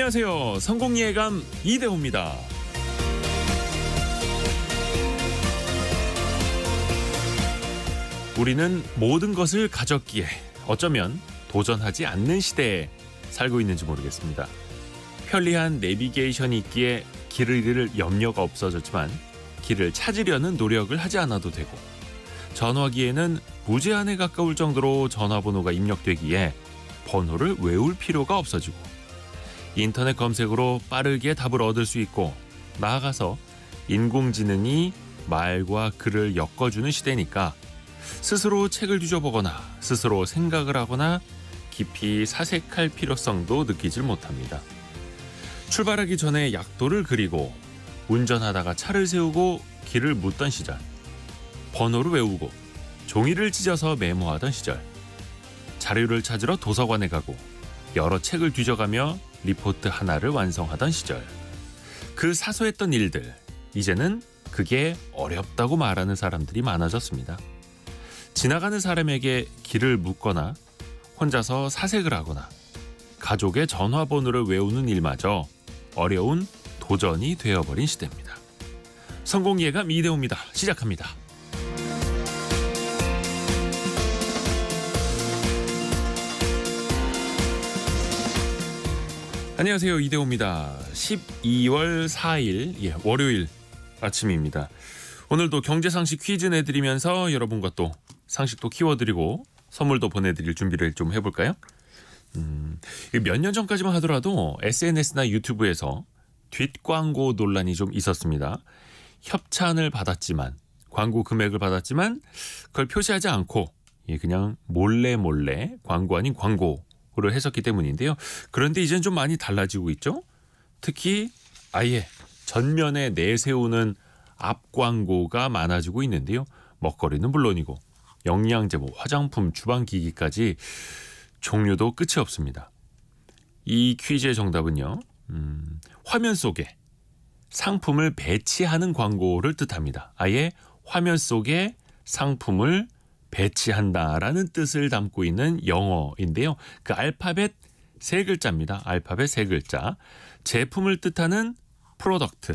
안녕하세요. 성공예감 이대호입니다. 우리는 모든 것을 가졌기에 어쩌면 도전하지 않는 시대에 살고 있는지 모르겠습니다. 편리한 내비게이션이 있기에 길을 잃을 염려가 없어졌지만 길을 찾으려는 노력을 하지 않아도 되고 전화기에는 무제한에 가까울 정도로 전화번호가 입력되기에 번호를 외울 필요가 없어지고 인터넷 검색으로 빠르게 답을 얻을 수 있고 나아가서 인공지능이 말과 글을 엮어주는 시대니까 스스로 책을 뒤져보거나 스스로 생각을 하거나 깊이 사색할 필요성도 느끼질 못합니다. 출발하기 전에 약도를 그리고 운전하다가 차를 세우고 길을 묻던 시절 번호를 외우고 종이를 찢어서 메모하던 시절 자료를 찾으러 도서관에 가고 여러 책을 뒤져가며 리포트 하나를 완성하던 시절 그 사소했던 일들 이제는 그게 어렵다고 말하는 사람들이 많아졌습니다. 지나가는 사람에게 길을 묻거나 혼자서 사색을 하거나 가족의 전화번호를 외우는 일마저 어려운 도전이 되어버린 시대입니다. 성공 예감 이대호입니다. 시작합니다. 안녕하세요 이대호입니다. 12월 4일 예, 월요일 아침입니다. 오늘도 경제 상식 퀴즈 내드리면서 여러분과 또 상식도 키워드리고 선물도 보내드릴 준비를 좀 해볼까요? 음, 몇년 전까지만 하더라도 SNS나 유튜브에서 뒷광고 논란이 좀 있었습니다. 협찬을 받았지만 광고 금액을 받았지만 그걸 표시하지 않고 예, 그냥 몰래 몰래 광고 아닌 광고 로 했었기 때문인데요. 그런데 이제는 좀 많이 달라지고 있죠. 특히 아예 전면에 내세우는 앞 광고가 많아지고 있는데요. 먹거리는 물론이고 영양제, 뭐 화장품, 주방기기까지 종류도 끝이 없습니다. 이 퀴즈의 정답은요. 음, 화면 속에 상품을 배치하는 광고를 뜻합니다. 아예 화면 속에 상품을 배치한다라는 뜻을 담고 있는 영어인데요. 그 알파벳 세 글자입니다. 알파벳 세 글자. 제품을 뜻하는 프로덕트,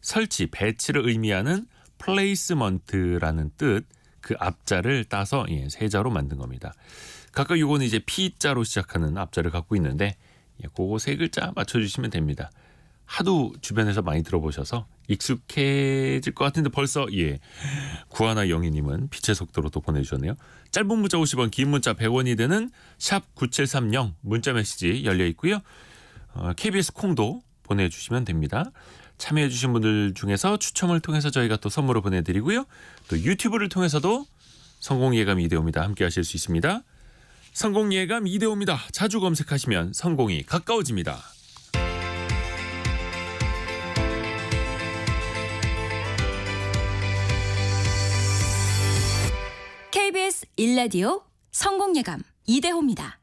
설치, 배치를 의미하는 플레이스먼트라는 뜻, 그 앞자를 따서 예, 세자로 만든 겁니다. 각각 요거는 이제 P자로 시작하는 앞자를 갖고 있는데 예, 그거 세 글자 맞춰주시면 됩니다. 하도 주변에서 많이 들어보셔서 익숙해질 것 같은데 벌써 예 구하나 영희님은 빛의 속도로 또 보내주셨네요. 짧은 문자 50원, 긴 문자 100원이 되는 샵 9730 문자 메시지 열려 있고요. 어, KBS 콩도 보내주시면 됩니다. 참여해주신 분들 중에서 추첨을 통해서 저희가 또 선물을 보내드리고요. 또 유튜브를 통해서도 성공 예감 이대호입니다. 함께 하실 수 있습니다. 성공 예감 이대호입니다. 자주 검색하시면 성공이 가까워집니다. 일라디오 성공예감 이대호입니다.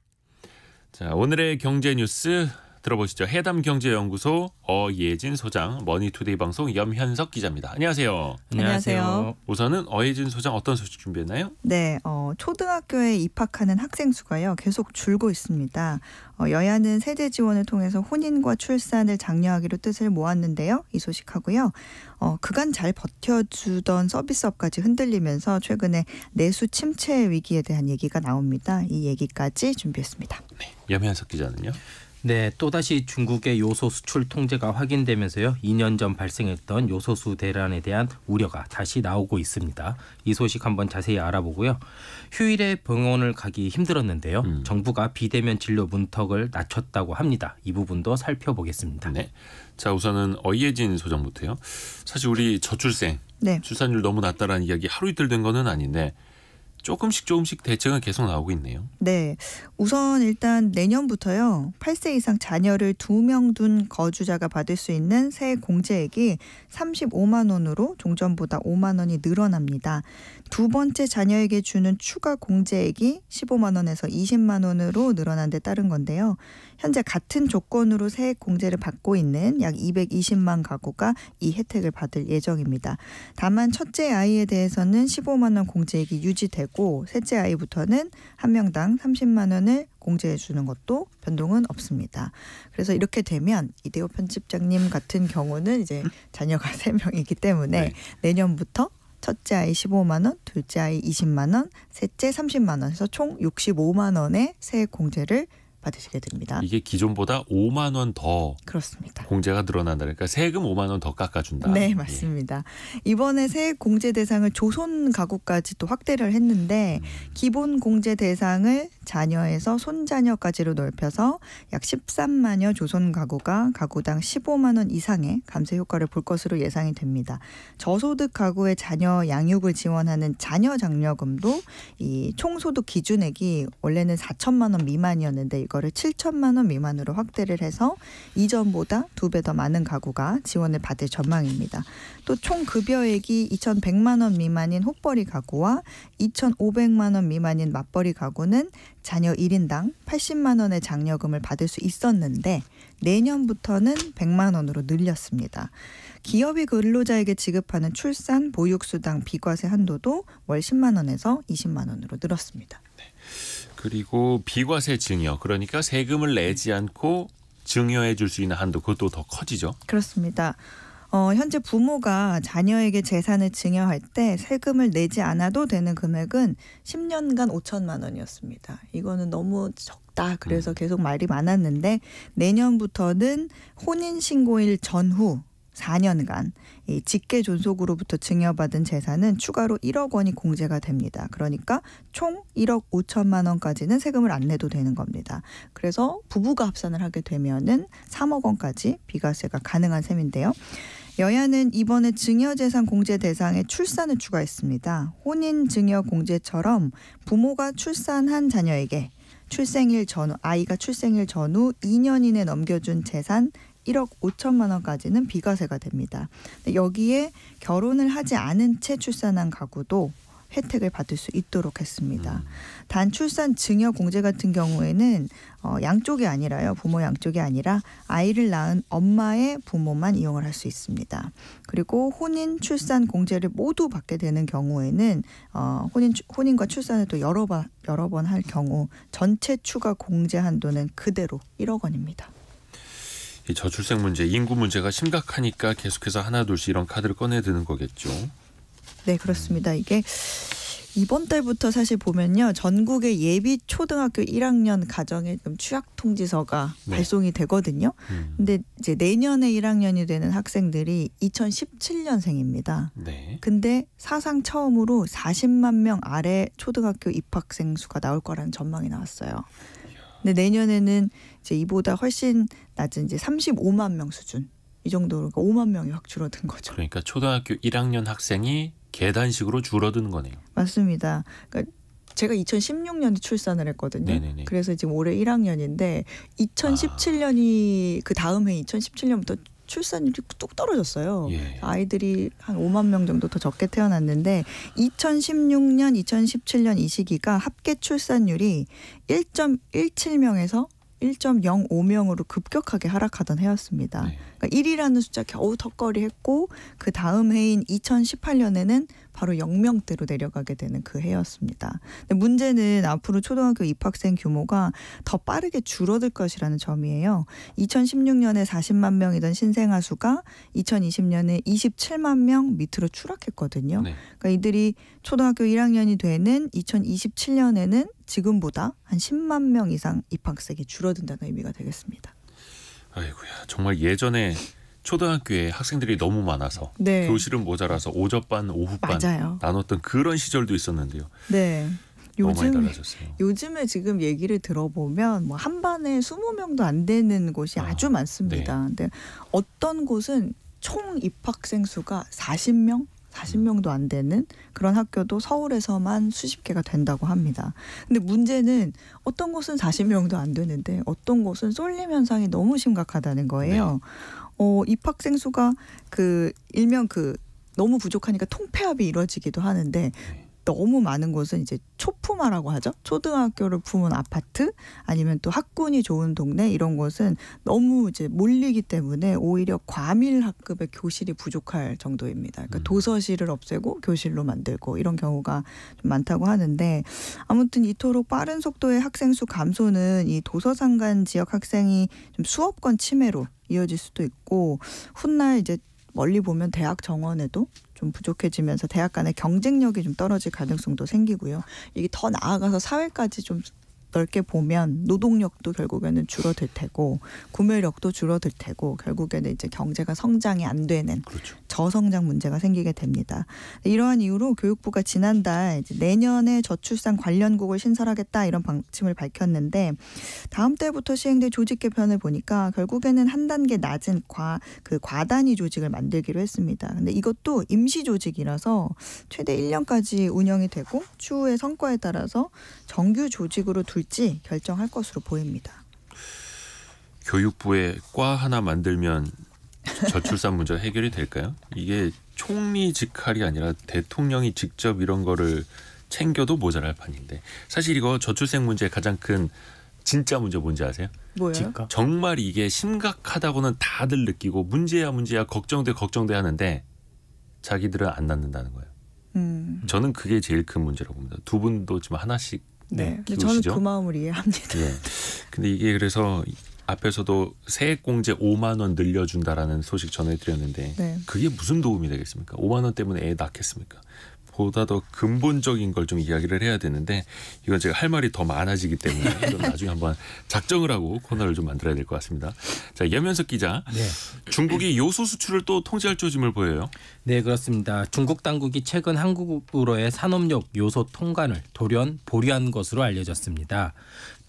자, 오늘의 경제 뉴스 들어보시죠. 해담경제연구소 어예진 소장, 머니투데이 방송 염현석 기자입니다. 안녕하세요. 안녕하세요. 우선은 어예진 소장 어떤 소식 준비했나요? 네, 어, 초등학교에 입학하는 학생 수가요 계속 줄고 있습니다. 어, 여야는 세제 지원을 통해서 혼인과 출산을 장려하기로 뜻을 모았는데요. 이 소식하고요. 어, 그간 잘 버텨주던 서비스업까지 흔들리면서 최근에 내수 침체 위기에 대한 얘기가 나옵니다. 이 얘기까지 준비했습니다. 네, 염현석 기자는요? 네, 또다시 중국의 요소 수출 통제가 확인되면서요. 2년 전 발생했던 요소수 대란에 대한 우려가 다시 나오고 있습니다. 이 소식 한번 자세히 알아보고요. 휴일에 병원을 가기 힘들었는데요. 음. 정부가 비대면 진료 문턱을 낮췄다고 합니다. 이 부분도 살펴보겠습니다. 네. 자, 우선은 어이해진 소장부터요. 사실 우리 저출생 네. 출산율 너무 낮다라는 이야기 하루 이틀 된 거는 아닌데 조금씩 조금씩 대책은 계속 나오고 있네요. 네. 우선 일단 내년부터요. 8세 이상 자녀를 두 명 둔 거주자가 받을 수 있는 세액 공제액이 35만 원으로 종전보다 5만 원이 늘어납니다. 두 번째 자녀에게 주는 추가 공제액이 15만 원에서 20만 원으로 늘어난 데 따른 건데요. 현재 같은 조건으로 세액 공제를 받고 있는 약 220만 가구가 이 혜택을 받을 예정입니다. 다만 첫째 아이에 대해서는 15만 원 공제액이 유지되고 셋째 아이부터는 한 명당 30만 원을 부분을 공제해 주는 것도 변동은 없습니다. 그래서 이렇게 되면 이대호 편집장님 같은 경우는 이제 자녀가 세명이기 때문에 네. 내년부터 첫째 아이 15만 원, 둘째 아이 20만 원, 셋째 30만 원에서총 65만 원의 세액 공제를 받으시게 됩니다. 이게 기존보다 5만 원 더 그렇습니다. 공제가 늘어난다. 그러니까 세금 5만 원 더 깎아준다. 네, 예. 맞습니다. 예. 이번에 세액 공제 대상을 조선 가구까지 또 확대를 했는데 음. 기본 공제 대상을 자녀에서 손자녀까지로 넓혀서 약 13만여 조선 가구가 가구당 15만 원 이상의 감세 효과를 볼 것으로 예상이 됩니다. 저소득 가구의 자녀 양육을 지원하는 자녀 장려금도 이 총소득 기준액이 원래는 4천만 원 미만이었는데 이거를 7천만 원 미만으로 확대를 해서 이전보다 두 배 더 많은 가구가 지원을 받을 전망입니다. 또 총 급여액이 2,100만 원 미만인 혹벌이 가구와 2,500만 원 미만인 맞벌이 가구는 자녀 1인당 80만 원의 장려금을 받을 수 있었는데 내년부터는 100만 원으로 늘렸습니다. 기업이 근로자에게 지급하는 출산, 보육수당, 비과세 한도도 월 10만 원에서 20만 원으로 늘었습니다. 네. 그리고 비과세 증여, 그러니까 세금을 내지 않고 증여해 줄 수 있는 한도 그것도 더 커지죠. 그렇습니다. 어, 현재 부모가 자녀에게 재산을 증여할 때 세금을 내지 않아도 되는 금액은 10년간 5천만 원이었습니다. 이거는 너무 적다. 그래서 음. 계속 말이 많았는데 내년부터는 혼인 신고일 전후 4년간 이 직계 존속으로부터 증여받은 재산은 추가로 1억 원이 공제가 됩니다. 그러니까 총 1억 5천만 원까지는 세금을 안 내도 되는 겁니다. 그래서 부부가 합산을 하게 되면은 3억 원까지 비과세가 가능한 셈인데요. 여야는 이번에 증여재산 공제 대상에 출산을 추가했습니다. 혼인 증여 공제처럼 부모가 출산한 자녀에게 출생일 전후 아이가 출생일 전후 2년 이내 넘겨준 재산 1억 5천만 원까지는 비과세가 됩니다. 여기에 결혼을 하지 않은 채 출산한 가구도 혜택을 받을 수 있도록 했습니다. 음. 단 출산 증여 공제 같은 경우에는 어, 양쪽이 아니라요. 부모 양쪽이 아니라 아이를 낳은 엄마의 부모만 이용을 할 수 있습니다. 그리고 혼인 출산 공제를 모두 받게 되는 경우에는 어, 혼인 혼인과 출산을 또 여러 번 여러 번 할 경우 전체 추가 공제 한도는 그대로 1억 원입니다. 이 저출생 문제, 인구 문제가 심각하니까 계속해서 하나둘씩 이런 카드를 꺼내드는 거겠죠. 네, 그렇습니다. 이게 이번 달부터 사실 보면요 전국의 예비 초등학교 1학년 가정의 취약 통지서가 네. 발송이 되거든요. 음. 근데 이제 내년에 1학년이 되는 학생들이 2017년생입니다. 네. 근데 사상 처음으로 40만 명 아래 초등학교 입학생 수가 나올 거라는 전망이 나왔어요. 근데 내년에는 이제 이보다 훨씬 낮은 이제 35만 명 수준. 이 정도로 그러니까 5만 명이 확 줄어든 거죠. 그러니까 초등학교 1학년 학생이 계단식으로 줄어드는 거네요. 맞습니다. 그러니까 제가 2016년에 출산을 했거든요. 네네네. 그래서 지금 올해 1학년인데 2017년이 아. 그 다음 해 2017년부터 출산율이 뚝 떨어졌어요. 예. 아이들이 한 5만 명 정도 더 적게 태어났는데 2016년, 2017년 이 시기가 합계 출산율이 1.17명에서 1.05명으로 급격하게 하락하던 해였습니다. 네. 그러니까 1이라는 숫자 겨우 턱걸이했고 그 다음 해인 2018년에는 바로 영명대로 내려가게 되는 그 해였습니다. 근데 문제는 앞으로 초등학교 입학생 규모가 더 빠르게 줄어들 것이라는 점이에요. 2016년에 40만 명이던 신생아 수가 2020년에 27만 명 밑으로 추락했거든요. 네. 그러니까 이들이 초등학교 1학년이 되는 2027년에는 지금보다 한 10만 명 이상 입학생이 줄어든다는 의미가 되겠습니다. 아이고야 정말 예전에 초등학교에 학생들이 너무 많아서 네. 교실은 모자라서 오전반, 오후반 맞아요. 나눴던 그런 시절도 있었는데요. 네. 요즘 요즘에 지금 얘기를 들어보면 뭐한 반에 20명도 안 되는 곳이 아, 주 많습니다. 네. 근데 어떤 곳은 총 입학생 수가 40명 40명도 음. 안 되는 그런 학교도 서울에서만 수십 개가 된다고 합니다. 근데 문제는 어떤 곳은 40명도 안 되는데 어떤 곳은 쏠림 현상이 너무 심각하다는 거예요. 네. 어, 입학생 수가 그 일명 그 너무 부족하니까 통폐합이 이루어지기도 하는데 너무 많은 곳은 이제 초품화라고 하죠. 초등학교를 품은 아파트 아니면 또 학군이 좋은 동네 이런 곳은 너무 이제 몰리기 때문에 오히려 과밀 학급의 교실이 부족할 정도입니다. 그러니까 음. 도서실을 없애고 교실로 만들고 이런 경우가 좀 많다고 하는데 아무튼 이토록 빠른 속도의 학생 수 감소는 이 도서상간 지역 학생이 좀 수업권 침해로 이어질 수도 있고 훗날 이제 멀리 보면 대학 정원에도 좀 부족해지면서 대학 간의 경쟁력이 좀 떨어질 가능성도 생기고요. 이게 더 나아가서 사회까지 좀 넓게 보면 노동력도 결국에는 줄어들 테고 구매력도 줄어들 테고 결국에는 이제 경제가 성장이 안 되는 그렇죠. 저성장 문제가 생기게 됩니다. 이러한 이유로 교육부가 지난달 내년에 저출산 관련국을 신설하겠다 이런 방침을 밝혔는데 다음 달부터 시행될 조직 개편을 보니까 결국에는 한 단계 낮은 과 그 과단위 조직을 만들기로 했습니다. 근데 이것도 임시 조직이라서 최대 1년까지 운영이 되고 추후의 성과에 따라서 정규 조직으로 둘 줄지 결정할 것으로 보입니다. 교육부에 과 하나 만들면 저출산 문제 해결이 될까요? 이게 총리 직할이 아니라 대통령이 직접 이런 거를 챙겨도 모자랄 판인데 사실 이거 저출생 문제 가장 큰 진짜 문제 뭔지 아세요? 뭐요 정말 이게 심각하다고는 다들 느끼고 문제야 문제야 걱정돼 걱정돼 하는데 자기들은 안 낳는다는 거예요. 음. 저는 그게 제일 큰 문제라고 봅니다. 두 분도 지금 하나씩 네. 네. 저는 그 마음을 이해합니다. 네. 근데 이게 그래서 앞에서도 세액공제 5만 원 늘려준다라는 소식 전해드렸는데 네. 그게 무슨 도움이 되겠습니까? 5만 원 때문에 애 낳겠습니까? 보다 더 근본적인 걸 좀 이야기를 해야 되는데 이건 제가 할 말이 더 많아지기 때문에 좀 나중에 한번 작정을 하고 코너를 좀 만들어야 될 것 같습니다. 자 예면석 기자, 네. 중국이 요소 수출을 또 통제할 조짐을 보여요. 네 그렇습니다. 중국 당국이 최근 한국으로의 산업용 요소 통관을 돌연 보류한 것으로 알려졌습니다.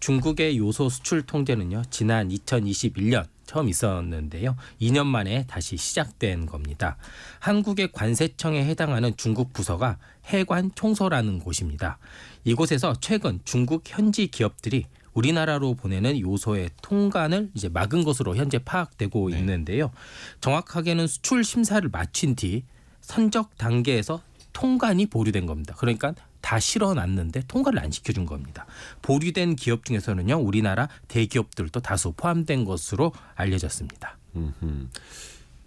중국의 요소 수출 통제는요 지난 2021년 처음 있었는데요. 2년 만에 다시 시작된 겁니다. 한국의 관세청에 해당하는 중국 부서가 해관 총서라는 곳입니다. 이곳에서 최근 중국 현지 기업들이 우리나라로 보내는 요소의 통관을 이제 막은 것으로 현재 파악되고 네. 있는데요. 정확하게는 수출 심사를 마친 뒤 선적 단계에서 통관이 보류된 겁니다. 그러니까 다 실어놨는데 통과를 안 시켜준 겁니다. 보류된 기업 중에서는요 우리나라 대기업들도 다소 포함된 것으로 알려졌습니다. 음흠.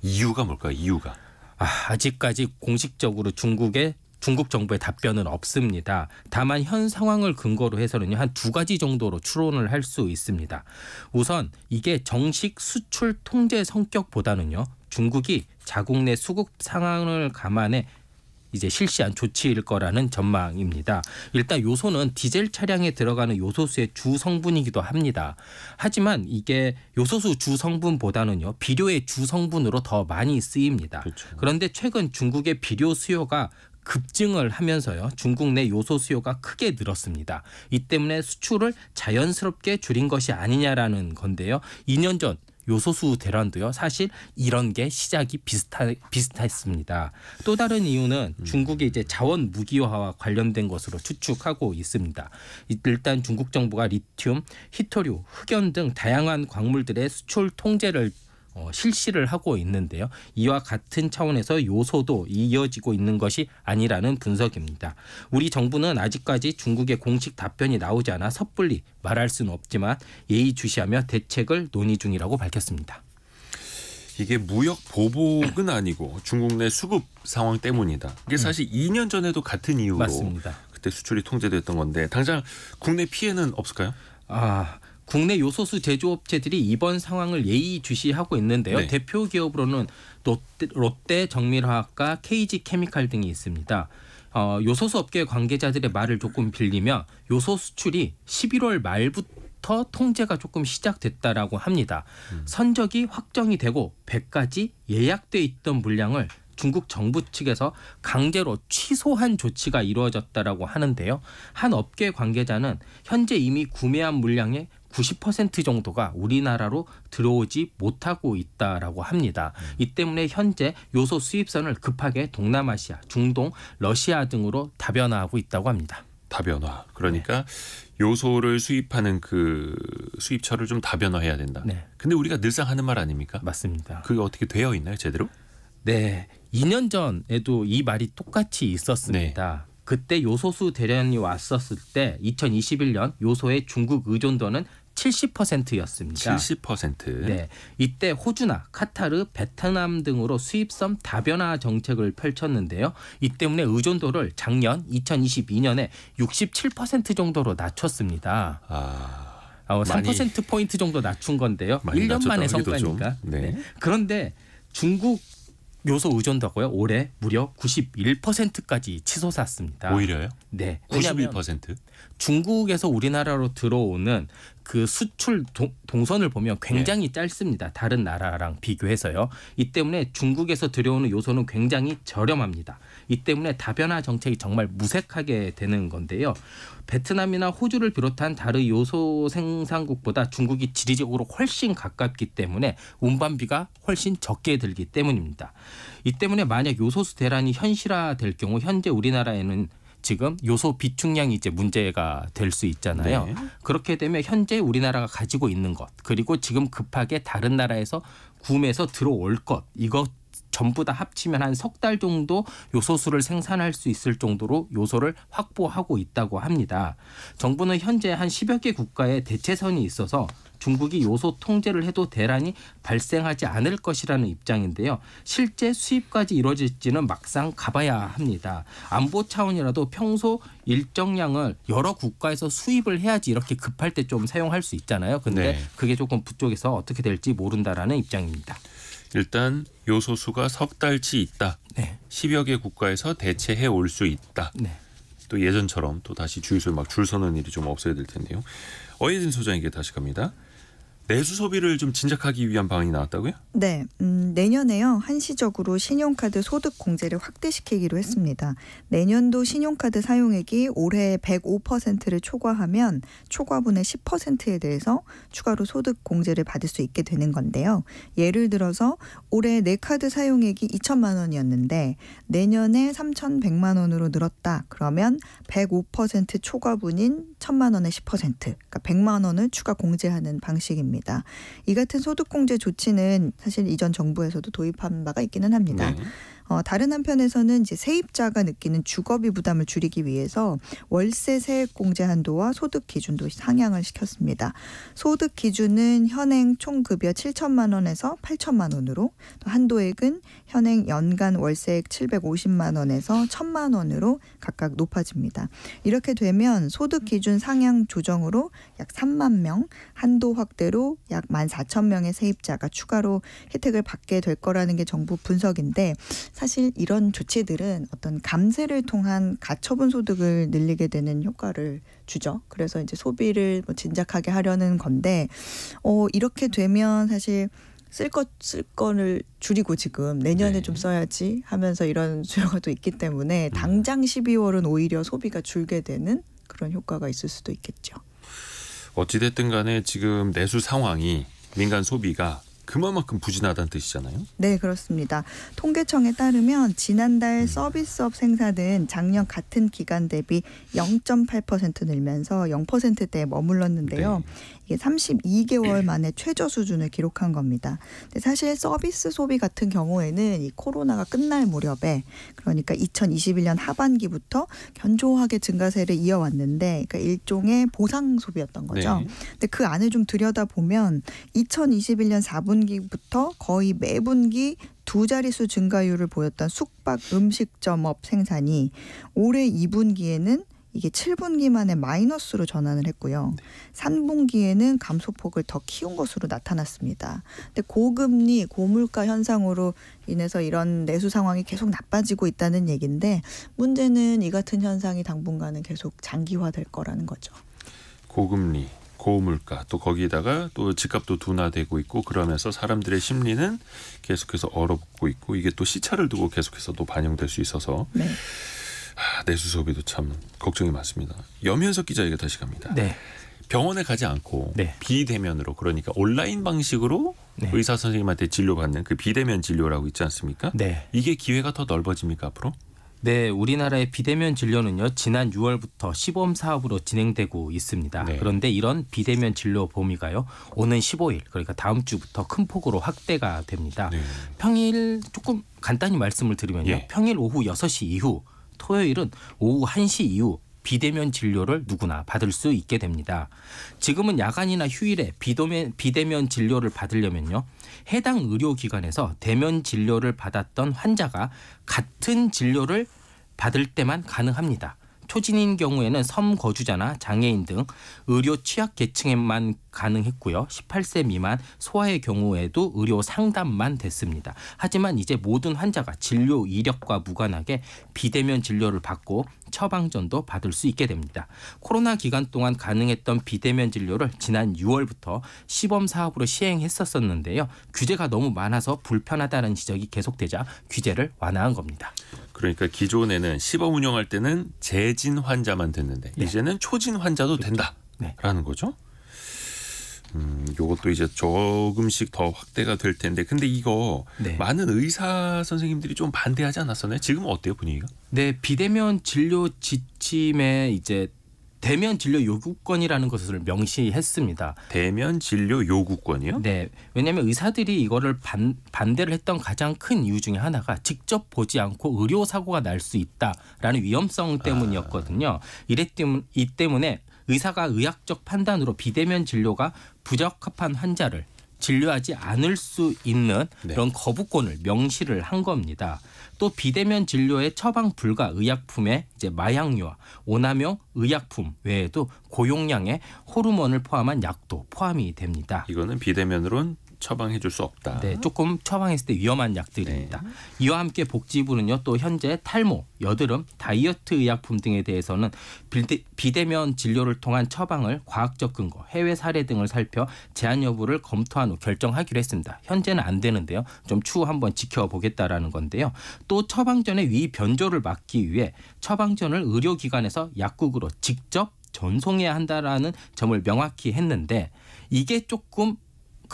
이유가 뭘까요? 이유가 아, 아직까지 공식적으로 중국의 중국 정부의 답변은 없습니다. 다만 현 상황을 근거로 해서는요 한 두 가지 정도로 추론을 할 수 있습니다. 우선 이게 정식 수출 통제 성격보다는요 중국이 자국 내 수급 상황을 감안해 이제 실시한 조치일 거라는 전망입니다. 일단 요소는 디젤 차량에 들어가는 요소수의 주 성분이기도 합니다. 하지만 이게 요소수 주 성분보다는요 비료의 주 성분으로 더 많이 쓰입니다. 그렇죠. 그런데 최근 중국의 비료 수요가 급증을 하면서요 중국 내 요소 수요가 크게 늘었습니다. 이 때문에 수출을 자연스럽게 줄인 것이 아니냐라는 건데요. 2년 전 요소수 대란도요. 사실 이런 게 시작이 비슷하, 비슷했습니다. 또 다른 이유는 음. 중국이 이제 자원 무기화와 관련된 것으로 추측하고 있습니다. 일단 중국 정부가 리튬, 히토류, 흑연 등 다양한 광물들의 수출 통제를 어, 실시를 하고 있는데요. 이와 같은 차원에서 요소도 이어지고 있는 것이 아니라는 분석입니다. 우리 정부는 아직까지 중국의 공식 답변이 나오지 않아 섣불리 말할 수는 없지만 예의주시하며 대책을 논의 중이라고 밝혔습니다. 이게 무역 보복은 아니고 중국 내 수급 상황 때문이다. 이게 음. 사실 음. 2년 전에도 같은 이유로 맞습니다. 그때 수출이 통제됐던 건데 당장 국내 피해는 없을까요? 아 국내 요소수 제조업체들이 이번 상황을 예의주시하고 있는데요. 네. 대표 기업으로는 롯데, 롯데 정밀화학과 KG 케미칼 등이 있습니다. 어, 요소수 업계 관계자들의 말을 조금 빌리면 요소 수출이 11월 말부터 통제가 조금 시작됐다라고 합니다. 음. 선적이 확정이 되고 100까지 예약돼 있던 물량을 중국 정부 측에서 강제로 취소한 조치가 이루어졌다라고 하는데요. 한 업계 관계자는 현재 이미 구매한 물량의 90% 정도가 우리나라로 들어오지 못하고 있다라고 합니다. 음. 이 때문에 현재 요소 수입선을 급하게 동남아시아, 중동, 러시아 등으로 다변화하고 있다고 합니다. 다변화. 그러니까 네. 요소를 수입하는 그 수입처를 좀 다변화해야 된다. 네. 근데 우리가 늘상 하는 말 아닙니까? 맞습니다. 그게 어떻게 되어 있나요, 제대로? 네. 2년 전에도 이 말이 똑같이 있었습니다. 네. 그때 요소수 대련이 왔었을 때 2021년 요소의 중국 의존도는 70%였습니다. 70%. 네. 이때 호주나 카타르, 베트남 등으로 수입선 다변화 정책을 펼쳤는데요. 이 때문에 의존도를 작년 2022년에 67% 정도로 낮췄습니다. 아. 어, 3% 포인트 정도 낮춘 건데요. 1년 만에 성과니까. 네. 네. 그런데 중국 요소 의존도가요 올해 무려 91%까지 치솟았습니다. 오히려요? 네. 91%? 중국에서 우리나라로 들어오는 그 수출 동선을 보면 굉장히 네. 짧습니다. 다른 나라랑 비교해서요. 이 때문에 중국에서 들여오는 요소는 굉장히 저렴합니다. 이 때문에 다변화 정책이 정말 무색하게 되는 건데요. 베트남이나 호주를 비롯한 다른 요소 생산국보다 중국이 지리적으로 훨씬 가깝기 때문에 운반비가 훨씬 적게 들기 때문입니다. 이 때문에 만약 요소수 대란이 현실화될 경우 현재 우리나라에는 지금 요소 비축량이 이제 문제가 될 수 있잖아요. 네. 그렇게 되면 현재 우리나라가 가지고 있는 것 그리고 지금 급하게 다른 나라에서 구매해서 들어올 것 이것 전부 다 합치면 한 석 달 정도 요소수를 생산할 수 있을 정도로 요소를 확보하고 있다고 합니다. 정부는 현재 한 10여 개 국가에 대체선이 있어서 중국이 요소 통제를 해도 대란이 발생하지 않을 것이라는 입장인데요. 실제 수입까지 이루어질지는 막상 가봐야 합니다. 안보 차원이라도 평소 일정량을 여러 국가에서 수입을 해야지 이렇게 급할 때 좀 사용할 수 있잖아요. 근데 네. 그게 조금 북쪽에서 어떻게 될지 모른다라는 입장입니다. 일단 요소수가 석 달치 있다. 네. 10여 개 국가에서 대체해 올 수 있다. 네. 또 예전처럼 또 다시 주유소에 막줄 서는 일이 좀 없어야 될 텐데요. 어예진 소장에게 다시 갑니다. 내수 소비를 좀 진작하기 위한 방안이 나왔다고요? 네, 음, 내년에요 한시적으로 신용카드 소득 공제를 확대시키기로 했습니다. 내년도 신용카드 사용액이 올해 105%를 초과하면 초과분의 10%에 대해서 추가로 소득 공제를 받을 수 있게 되는 건데요. 예를 들어서 올해 내 카드 사용액이 2천만 원이었는데 내년에 3,100만 원으로 늘었다. 그러면 105% 초과분인 1천만 원의 10%, 그러니까 100만 원을 추가 공제하는 방식입니다. 있습니다. 이 같은 소득공제 조치는 사실 이전 정부에서도 도입한 바가 있기는 합니다. 네. 어, 다른 한편에서는 이제 세입자가 느끼는 주거비 부담을 줄이기 위해서 월세 세액공제 한도와 소득 기준도 상향을 시켰습니다. 소득 기준은 현행 총급여 7천만 원에서 8천만 원으로 한도액은 현행 연간 월세액 750만 원에서 1천만 원으로 각각 높아집니다. 이렇게 되면 소득 기준 상향 조정으로 약 3만 명, 한도 확대로 약1 4 0명의 세입자가 추가로 혜택을 받게 될 거라는 게 정부 분석인데 사실 이런 조치들은 어떤 감세를 통한 가처분 소득을 늘리게 되는 효과를 주죠. 그래서 이제 소비를 뭐 진작하게 하려는 건데 어 이렇게 되면 사실 쓸 것쓸 거를 줄이고 지금 내년에 네. 좀 써야지 하면서 이런 수요가 또 있기 때문에 음. 당장 12월은 오히려 소비가 줄게 되는 그런 효과가 있을 수도 있겠죠. 어찌됐든 간에 지금 내수 상황이 민간 소비가 그만큼 부진하다는 뜻이잖아요. 네, 그렇습니다. 통계청에 따르면 지난달 음. 서비스업 생산은 작년 같은 기간 대비 0.8% 늘면서 0%대에 머물렀는데요. 네. 이게 32개월 예. 만에 최저 수준을 기록한 겁니다. 근데 사실 서비스 소비 같은 경우에는 이 코로나가 끝날 무렵에 그러니까 2021년 하반기부터 견조하게 증가세를 이어왔는데 그러니까 일종의 보상 소비였던 거죠. 네. 근데 그 안을 좀 들여다보면 2021년 4분기부터 거의 매 분기 두 자릿수 증가율을 보였던 숙박 음식점업 생산이 올해 2분기에는 이게 7분기 만에 마이너스로 전환을 했고요. 네. 3분기에는 감소폭을 더 키운 것으로 나타났습니다. 근데 고금리, 고물가 현상으로 인해서 이런 내수 상황이 계속 나빠지고 있다는 얘기인데 문제는 이 같은 현상이 당분간은 계속 장기화될 거라는 거죠. 고금리, 고물가 또 거기다가 또 집값도 둔화되고 있고 그러면서 사람들의 심리는 계속해서 얼어붙고 있고 이게 또 시차를 두고 계속해서 또 반영될 수 있어서 네. 하, 아, 내수 소비도 참 걱정이 많습니다. 염현석 기자에게 다시 갑니다. 네. 병원에 가지 않고 네. 비대면으로 그러니까 온라인 방식으로 네. 의사 선생님한테 진료받는 그 비대면 진료라고 있지 않습니까? 네. 이게 기회가 더 넓어집니까 앞으로? 네, 우리나라의 비대면 진료는요 지난 6월부터 시범 사업으로 진행되고 있습니다. 네. 그런데 이런 비대면 진료 범위가요 오는 15일 그러니까 다음 주부터 큰 폭으로 확대가 됩니다. 네. 평일 조금 간단히 말씀을 드리면요 예. 평일 오후 6시 이후 토요일은 오후 1시 이후 비대면 진료를 누구나 받을 수 있게 됩니다. 지금은 야간이나 휴일에 비도면, 비대면 진료를 받으려면요. 해당 의료기관에서 대면 진료를 받았던 환자가 같은 진료를 받을 때만 가능합니다. 토진인 경우에는 섬 거주자나 장애인 등 의료 취약 계층에만 가능했고요. 18세 미만 소아의 경우에도 의료 상담만 됐습니다. 하지만 이제 모든 환자가 진료 이력과 무관하게 비대면 진료를 받고 처방전도 받을 수 있게 됩니다. 코로나 기간 동안 가능했던 비대면 진료를 지난 6월부터 시범 사업으로 시행했었었는데요. 규제가 너무 많아서 불편하다는 지적이 계속되자 규제를 완화한 겁니다. 그러니까 기존에는 시범 운영할 때는 재진 환자만 됐는데 네. 이제는 초진 환자도 된다라는 네. 거죠. 음, 요것도 이제 조금씩 더 확대가 될 텐데 근데 이거 네. 많은 의사 선생님들이 좀 반대하지 않았었나요? 지금 어때요 분위기가? 네 비대면 진료 지침에 이제 대면 진료 요구권이라는 것을 명시했습니다. 대면 진료 요구권이요? 네. 왜냐하면 의사들이 이거를 반, 반대를 했던 가장 큰 이유 중에 하나가 직접 보지 않고 의료 사고가 날 수 있다라는 위험성 아. 때문이었거든요. 아. 이래 때문 이 때문에 의사가 의학적 판단으로 비대면 진료가 부적합한 환자를 진료하지 않을 수 있는 네. 그런 거부권을 명시를 한 겁니다. 또 비대면 진료의 처방 불가 의약품에 이제 마약류와 오남용 의약품 외에도 고용량의 호르몬을 포함한 약도 포함이 됩니다. 이거는 비대면으론 처방해 줄 수 없다. 네, 조금 처방했을 때 위험한 약들입니다. 네. 이와 함께 복지부는요. 또 현재 탈모, 여드름, 다이어트 의약품 등에 대해서는 비대, 면 진료를 통한 처방을 과학적 근거, 해외 사례 등을 살펴 제한 여부를 검토한 후 결정하기로 했습니다. 현재는 안 되는데요. 좀 추후 한번 지켜보겠다라는 건데요. 또 처방 전의 위 변조를 막기 위해 처방 전을 의료기관에서 약국으로 직접 전송해야 한다라는 점을 명확히 했는데 이게 조금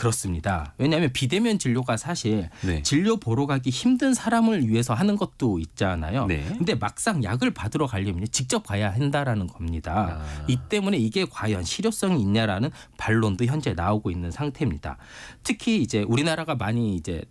그렇습니다. 왜냐하면 비대면 진료가 사실 네. 진료 보러 가기 힘든 사람을 위해서 하는 것도 있잖아요. 네. 근데 막상 약을 받으러 가려면 직접 가야 한다라는 겁니다. 아. 이 때문에 이게 과연 실효성이 있냐라는 반론도 현재 나오고 있는 상태입니다. 특히 이제 우리나라가 많이 이제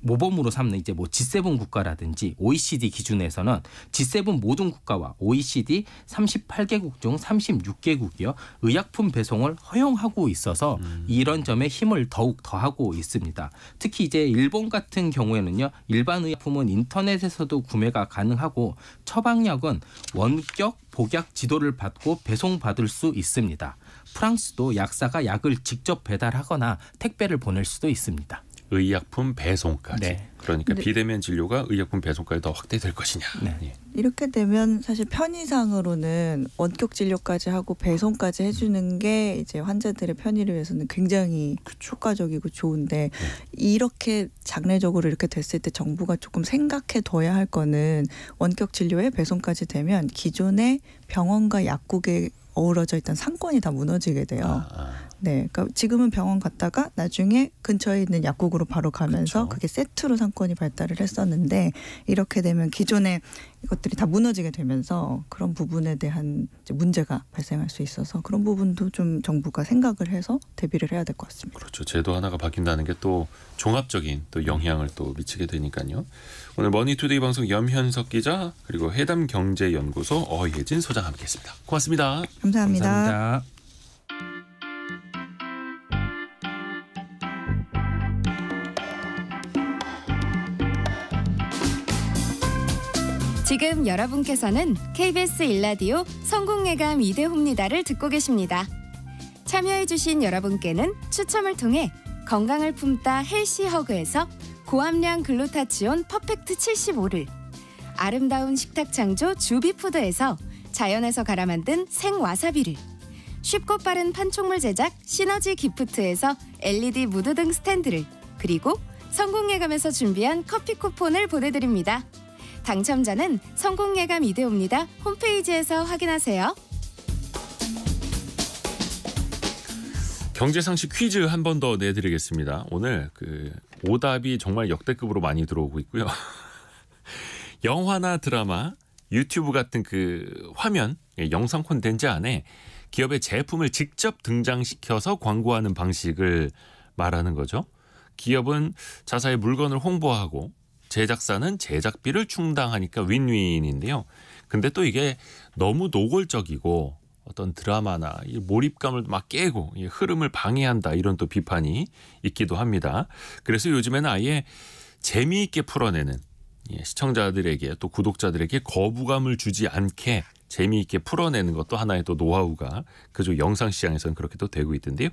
모범으로 삼는 이제 뭐 G7 국가라든지 OECD 기준에서는 G7 모든 국가와 OECD 38개국 중 36개국이요 의약품 배송을 허용하고 있어서 음. 이런 점에 힘을 더욱 더하고 있습니다. 특히 이제 일본 같은 경우에는요 일반 의약품은 인터넷에서도 구매가 가능하고 처방약은 원격 복약 지도를 받고 배송받을 수 있습니다. 프랑스도 약사가 약을 직접 배달하거나 택배를 보낼 수도 있습니다. 의약품 배송까지. 네. 그러니까 비대면 진료가 의약품 배송까지 더 확대될 것이냐. 네. 예. 이렇게 되면 사실 편의상으로는 원격 진료까지 하고 배송까지 해주는 게 이제 환자들의 편의를 위해서는 굉장히 그쵸. 효과적이고 좋은데 네. 이렇게 장래적으로 이렇게 됐을 때 정부가 조금 생각해둬야 할 거는 원격 진료에 배송까지 되면 기존의 병원과 약국에 어우러져 있던 상권이 다 무너지게 돼요. 아, 아. 네, 그러니까 지금은 병원 갔다가 나중에 근처에 있는 약국으로 바로 가면서 그렇 그게 세트로 상권이 발달을 했었는데 이렇게 되면 기존의 이것들이 다 무너지게 되면서 그런 부분에 대한 문제가 발생할 수 있어서 그런 부분도 좀 정부가 생각을 해서 대비를 해야 될 것 같습니다. 그렇죠. 제도 하나가 바뀐다는 게 또 종합적인 또 영향을 또 미치게 되니까요. 오늘 머니투데이 방송 염현석 기자 그리고 해담경제연구소 어예진 소장 함께했습니다. 고맙습니다 감사합니다. 감사합니다. 지금 여러분께서는 KBS 일라디오 성공예감 이대호입니다를 듣고 계십니다. 참여해주신 여러분께는 추첨을 통해 건강을 품다 헬시허그에서 고함량 글루타치온 퍼펙트 75를 아름다운 식탁 창조 주비푸드에서 자연에서 갈아 만든 생와사비를 쉽고 빠른 판촉물 제작 시너지 기프트에서 LED 무드등 스탠드를 그리고 성공예감에서 준비한 커피 쿠폰을 보내드립니다. 당첨자는 성공예감 이대호입니다 홈페이지에서 확인하세요. 경제상식 퀴즈 한 번 더 내드리겠습니다. 오늘 그 오답이 정말 역대급으로 많이 들어오고 있고요. 영화나 드라마, 유튜브 같은 그 화면, 예, 영상 콘텐츠 안에 기업의 제품을 직접 등장시켜서 광고하는 방식을 말하는 거죠. 기업은 자사의 물건을 홍보하고 제작사는 제작비를 충당하니까 윈윈인데요. 근데 또 이게 너무 노골적이고 어떤 드라마나 몰입감을 막 깨고 흐름을 방해한다 이런 또 비판이 있기도 합니다. 그래서 요즘에는 아예 재미있게 풀어내는 예, 시청자들에게 또 구독자들에게 거부감을 주지 않게 재미있게 풀어내는 것도 하나의 또 노하우가 그저 영상 시장에서는 그렇게 또 되고 있던데요.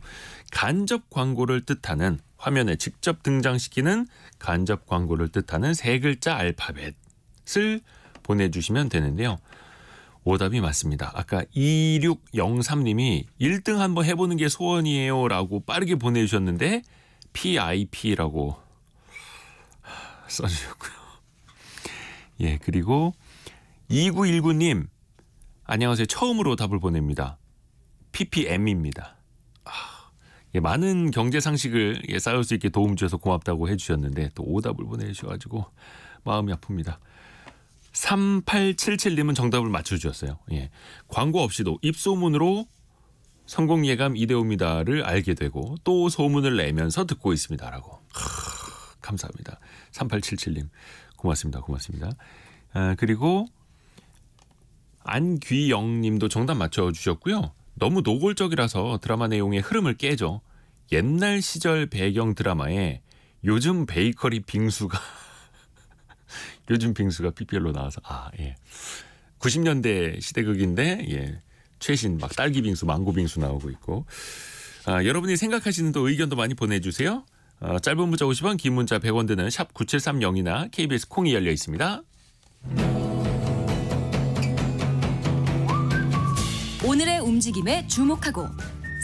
간접 광고를 뜻하는 화면에 직접 등장시키는 간접 광고를 뜻하는 세 글자 알파벳을 보내주시면 되는데요. 오답이 맞습니다. 아까 2603님이 1등 한번 해보는 게 소원이에요 라고 빠르게 보내주셨는데 PIP라고 써주셨고요. 예, 그리고 2919님 안녕하세요. 처음으로 답을 보냅니다. PPM입니다. 예, 많은 경제 상식을 예, 쌓을 수 있게 도움 주셔서 고맙다고 해주셨는데 또 오답을 보내주셔가지고 마음이 아픕니다. 3877님은 정답을 맞춰주셨어요. 예. 광고 없이도 입소문으로 성공 예감 이대호입니다를 알게 되고 또 소문을 내면서 듣고 있습니다라고. 하, 감사합니다. 3877님 고맙습니다. 고맙습니다. 아, 그리고 안귀영님도 정답 맞춰주셨고요. 너무 노골적이라서 드라마 내용의 흐름을 깨죠. 옛날 시절 배경 드라마에 요즘 베이커리 빙수가 요즘 빙수가 PPL로 나와서 아 예. 90년대 시대극인데 예. 최신 막 딸기 빙수, 망고 빙수 나오고 있고. 아, 여러분이 생각하시는 또 의견도 많이 보내주세요. 아, 짧은 문자 50원, 긴 문자 100원 드는 샵 9730이나 KBS 콩이 열려 있습니다. 오늘의 움직임에 주목하고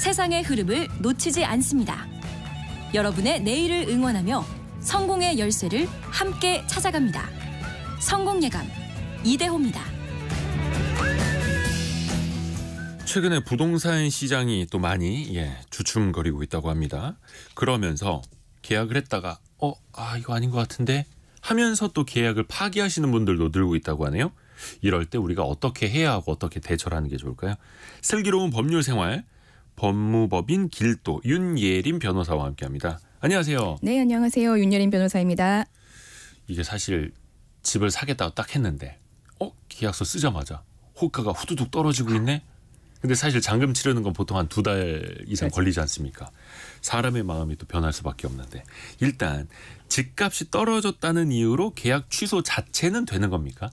세상의 흐름을 놓치지 않습니다. 여러분의 내일을 응원하며 성공의 열쇠를 함께 찾아갑니다. 성공 예감 이대호입니다. 최근에 부동산 시장이 또 많이 예, 주춤거리고 있다고 합니다. 그러면서 계약을 했다가 어, 아, 이거 아닌 것 같은데 하면서 또 계약을 파기하시는 분들도 늘고 있다고 하네요. 이럴 때 우리가 어떻게 해야 하고 어떻게 대처를 하는 게 좋을까요? 슬기로운 법률 생활 법무법인 길도 윤예림 변호사와 함께합니다. 안녕하세요. 네, 안녕하세요. 윤예림 변호사입니다. 이게 사실 집을 사겠다고 딱 했는데 어 계약서 쓰자마자 호가가 후두둑 떨어지고 있네. 근데 사실 잔금 치르는 건 보통 한 두 달 이상 그렇죠. 걸리지 않습니까? 사람의 마음이 또 변할 수밖에 없는데 일단 집값이 떨어졌다는 이유로 계약 취소 자체는 되는 겁니까?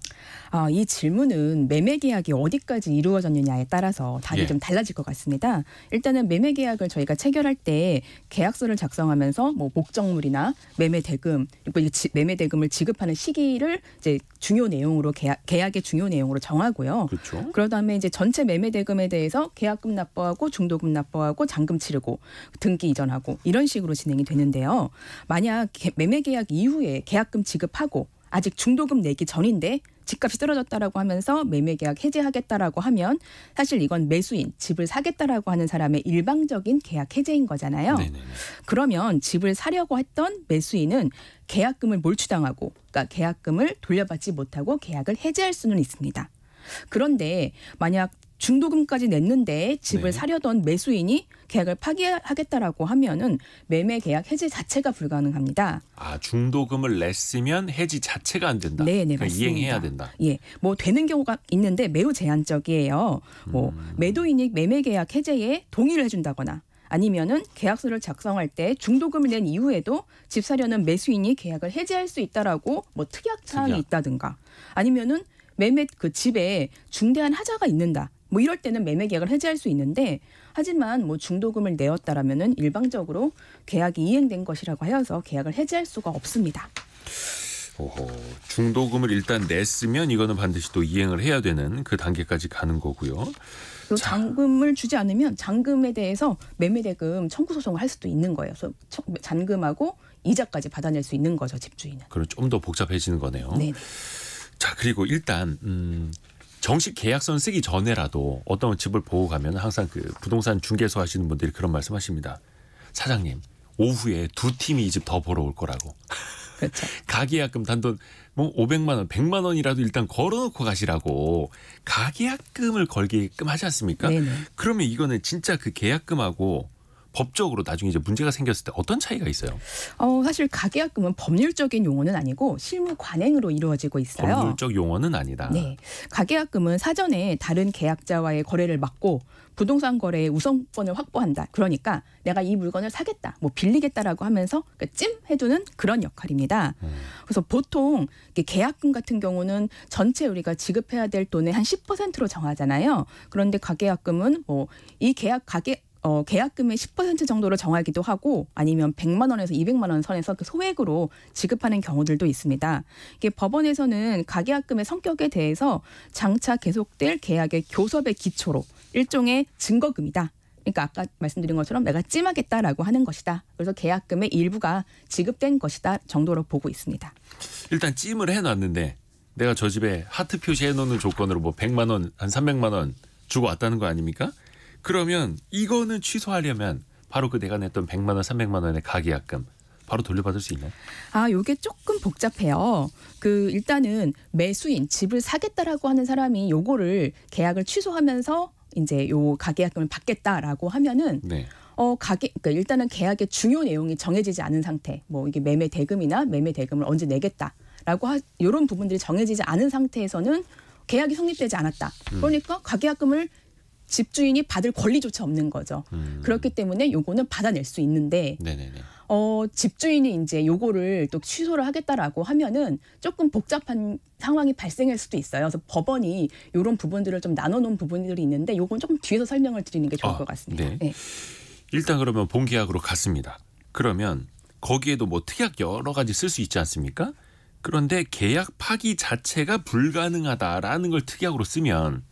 아, 이 질문은 매매 계약이 어디까지 이루어졌느냐에 따라서 답이 예. 좀 달라질 것 같습니다. 일단은 매매 계약을 저희가 체결할 때 계약서를 작성하면서 뭐 목적물이나 매매 대금, 뭐 매매 대금을 지급하는 시기를 이제 중요 내용으로 계약, 계약의 중요 내용으로 정하고요. 그렇죠. 그러다음에 이제 전체 매매 대금에 대해서 계약금 납부하고 중도금 납부하고 잔금 치르고 등기 이전하고 이런 식으로 진행이 되는데요. 만약 매매 계약 이후에 계약금 지급하고 아직 중도금 내기 전인데 집값이 떨어졌다라고 하면서 매매 계약 해제하겠다라고 하면 사실 이건 매수인 집을 사겠다라고 하는 사람의 일방적인 계약 해제인 거잖아요. 네네네. 그러면 집을 사려고 했던 매수인은 계약금을 몰추당하고 그러니까 계약금을 돌려받지 못하고 계약을 해제할 수는 있습니다. 그런데 만약 중도금까지 냈는데 집을 네. 사려던 매수인이 계약을 파기하겠다라고 하면은 매매 계약 해지 자체가 불가능합니다. 아 중도금을 냈으면 해지 자체가 안 된다. 네, 네 그러니까 맞습니다. 이행해야 된다. 예, 뭐 되는 경우가 있는데 매우 제한적이에요. 뭐 음. 매도인이 매매 계약 해제에 동의를 해준다거나 아니면은 계약서를 작성할 때 중도금을 낸 이후에도 집 사려는 매수인이 계약을 해지할 수 있다라고 뭐 특약 사항이 특약. 있다든가 아니면은 매매 그 집에 중대한 하자가 있는다. 뭐 이럴 때는 매매 계약을 해지할 수 있는데 하지만 뭐 중도금을 내었다라면은 일방적으로 계약이 이행된 것이라고 하여서 계약을 해지할 수가 없습니다. 오호, 중도금을 일단 냈으면 이거는 반드시 또 이행을 해야 되는 그 단계까지 가는 거고요. 또 잔금을 주지 않으면 잔금에 대해서 매매대금 청구 소송을 할 수도 있는 거예요. 그래서 잔금하고 이자까지 받아낼 수 있는 거죠 집주인은. 그럼 좀 더 복잡해지는 거네요. 네. 자 그리고 일단 음, 정식 계약서는 쓰기 전에라도 어떤 집을 보고 가면 항상 그 부동산 중개소 하시는 분들이 그런 말씀 하십니다. 사장님, 오후에 두 팀이 이 집 더 보러 올 거라고. 그렇죠. 가계약금 단돈 뭐 500만 원, 100만 원이라도 일단 걸어놓고 가시라고 가계약금을 걸게끔 하지 않습니까? 네네. 그러면 이거는 진짜 그 계약금하고 법적으로 나중에 이제 문제가 생겼을 때 어떤 차이가 있어요? 어, 사실 가계약금은 법률적인 용어는 아니고 실무 관행으로 이루어지고 있어요. 법률적 용어는 아니다. 네. 가계약금은 사전에 다른 계약자와의 거래를 막고 부동산 거래의 우선권을 확보한다. 그러니까 내가 이 물건을 사겠다, 뭐 빌리겠다라고 하면서 그러니까 찜 해주는 그런 역할입니다. 음. 그래서 보통 계약금 같은 경우는 전체 우리가 지급해야 될 돈의 한 10%로 정하잖아요. 그런데 가계약금은 뭐 이 계약 가계 어, 계약금의 10% 정도를 정하기도 하고 아니면 100만 원에서 200만 원 선에서 그 소액으로 지급하는 경우들도 있습니다. 이게 법원에서는 가계약금의 성격에 대해서 장차 계속될 계약의 교섭의 기초로 일종의 증거금이다. 그러니까 아까 말씀드린 것처럼 내가 찜하겠다라고 하는 것이다. 그래서 계약금의 일부가 지급된 것이다 정도로 보고 있습니다. 일단 찜을 해놨는데 내가 저 집에 하트 표시해놓는 조건으로 뭐 100만 원, 한 300만 원 주고 왔다는 거 아닙니까? 그러면 이거는 취소하려면 바로 그 내가 냈던 100만 원, 300만 원의 가계약금 바로 돌려받을 수 있나요? 아, 요게 조금 복잡해요. 그 일단은 매수인 집을 사겠다라고 하는 사람이 요거를 계약을 취소하면서 이제 요 가계약금을 받겠다라고 하면은 네. 어가게 그러니까 일단은 계약의 중요 내용이 정해지지 않은 상태. 뭐 이게 매매 대금이나 매매 대금을 언제 내겠다라고 하 요런 부분들이 정해지지 않은 상태에서는 계약이 성립되지 않았다. 음. 그러니까 가계약금을 집주인이 받을 권리조차 없는 거죠. 음. 그렇기 때문에 요거는 받아낼 수 있는데 네네네. 어, 집주인이 이제 요거를 또 취소를 하겠다라고 하면은 조금 복잡한 상황이 발생할 수도 있어요. 그래서 법원이 요런 부분들을 좀 나눠 놓은 부분들이 있는데 요건 조금 뒤에서 설명을 드리는 게 좋을 아, 것 같습니다. 네. 네. 일단 그러면 본계약으로 갔습니다. 그러면 거기에도 뭐 특약 여러 가지 쓸 수 있지 않습니까? 그런데 계약 파기 자체가 불가능하다라는 걸 특약으로 쓰면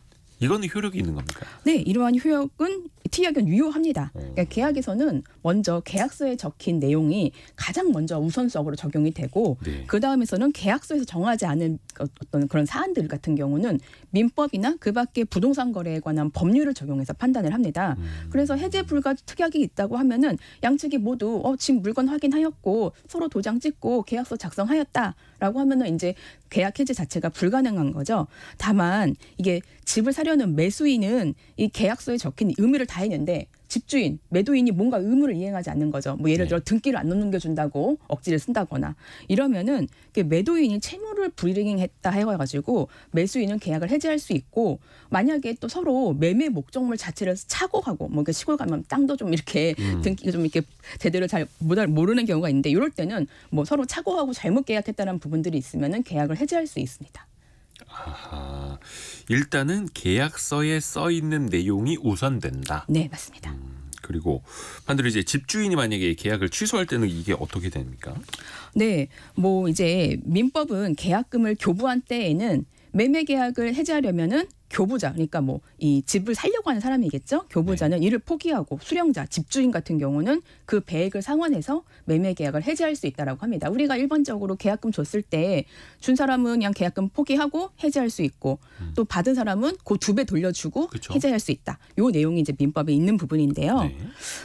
이건 효력이 있는 겁니까? 네, 이러한 효력은 티약은 유효합니다. 어. 그러니까 계약에서는 먼저 계약서에 적힌 내용이 가장 먼저 우선적으로 적용이 되고 네. 그 다음에서는 계약서에서 정하지 않은 어, 어떤 그런 사안들 같은 경우는 민법이나 그밖에 부동산 거래에 관한 법률을 적용해서 판단을 합니다. 음. 그래서 해제 불가 특약이 있다고 하면은 양측이 모두 어 지금 물건 확인하였고 서로 도장 찍고 계약서 작성하였다라고 하면은 이제 계약 해제 자체가 불가능한 거죠. 다만 이게 집을 사려는 매수인은 이 계약서에 적힌 의미를 다다 했는데 집주인, 매도인이 뭔가 의무를 이행하지 않는 거죠. 뭐 예를 네. 들어 네. 등기를 안 넘겨준다고 억지를 쓴다거나 이러면은 그 매도인이 채무를 불이행했다 해가지고 매수인은 계약을 해지할 수 있고 만약에 또 서로 매매 목적물 자체를 착오하고 뭐 시골 가면 땅도 좀 이렇게 음. 등기를 좀 이렇게 제대로 잘 모르는 경우가 있는데 이럴 때는 뭐 서로 착오하고 잘못 계약했다는 부분들이 있으면은 계약을 해지할 수 있습니다. 아하. 일단은 계약서에 써 있는 내용이 우선된다. 네, 맞습니다. 음, 그리고 반대로 이제 집주인이 만약에 계약을 취소할 때는 이게 어떻게 됩니까? 네, 뭐 이제 민법은 계약금을 교부한 때에는 매매 계약을 해지하려면은 교부자 그러니까 뭐 이 집을 살려고 하는 사람이겠죠. 교부자는 네. 이를 포기하고 수령자, 집주인 같은 경우는 그 배액을 상환해서 매매 계약을 해지할 수 있다라고 합니다. 우리가 일반적으로 계약금 줬을 때 준 사람은 그냥 계약금 포기하고 해지할 수 있고 음. 또 받은 사람은 그 두 배 돌려주고 그쵸. 해지할 수 있다. 요 내용이 이제 민법에 있는 부분인데요. 네.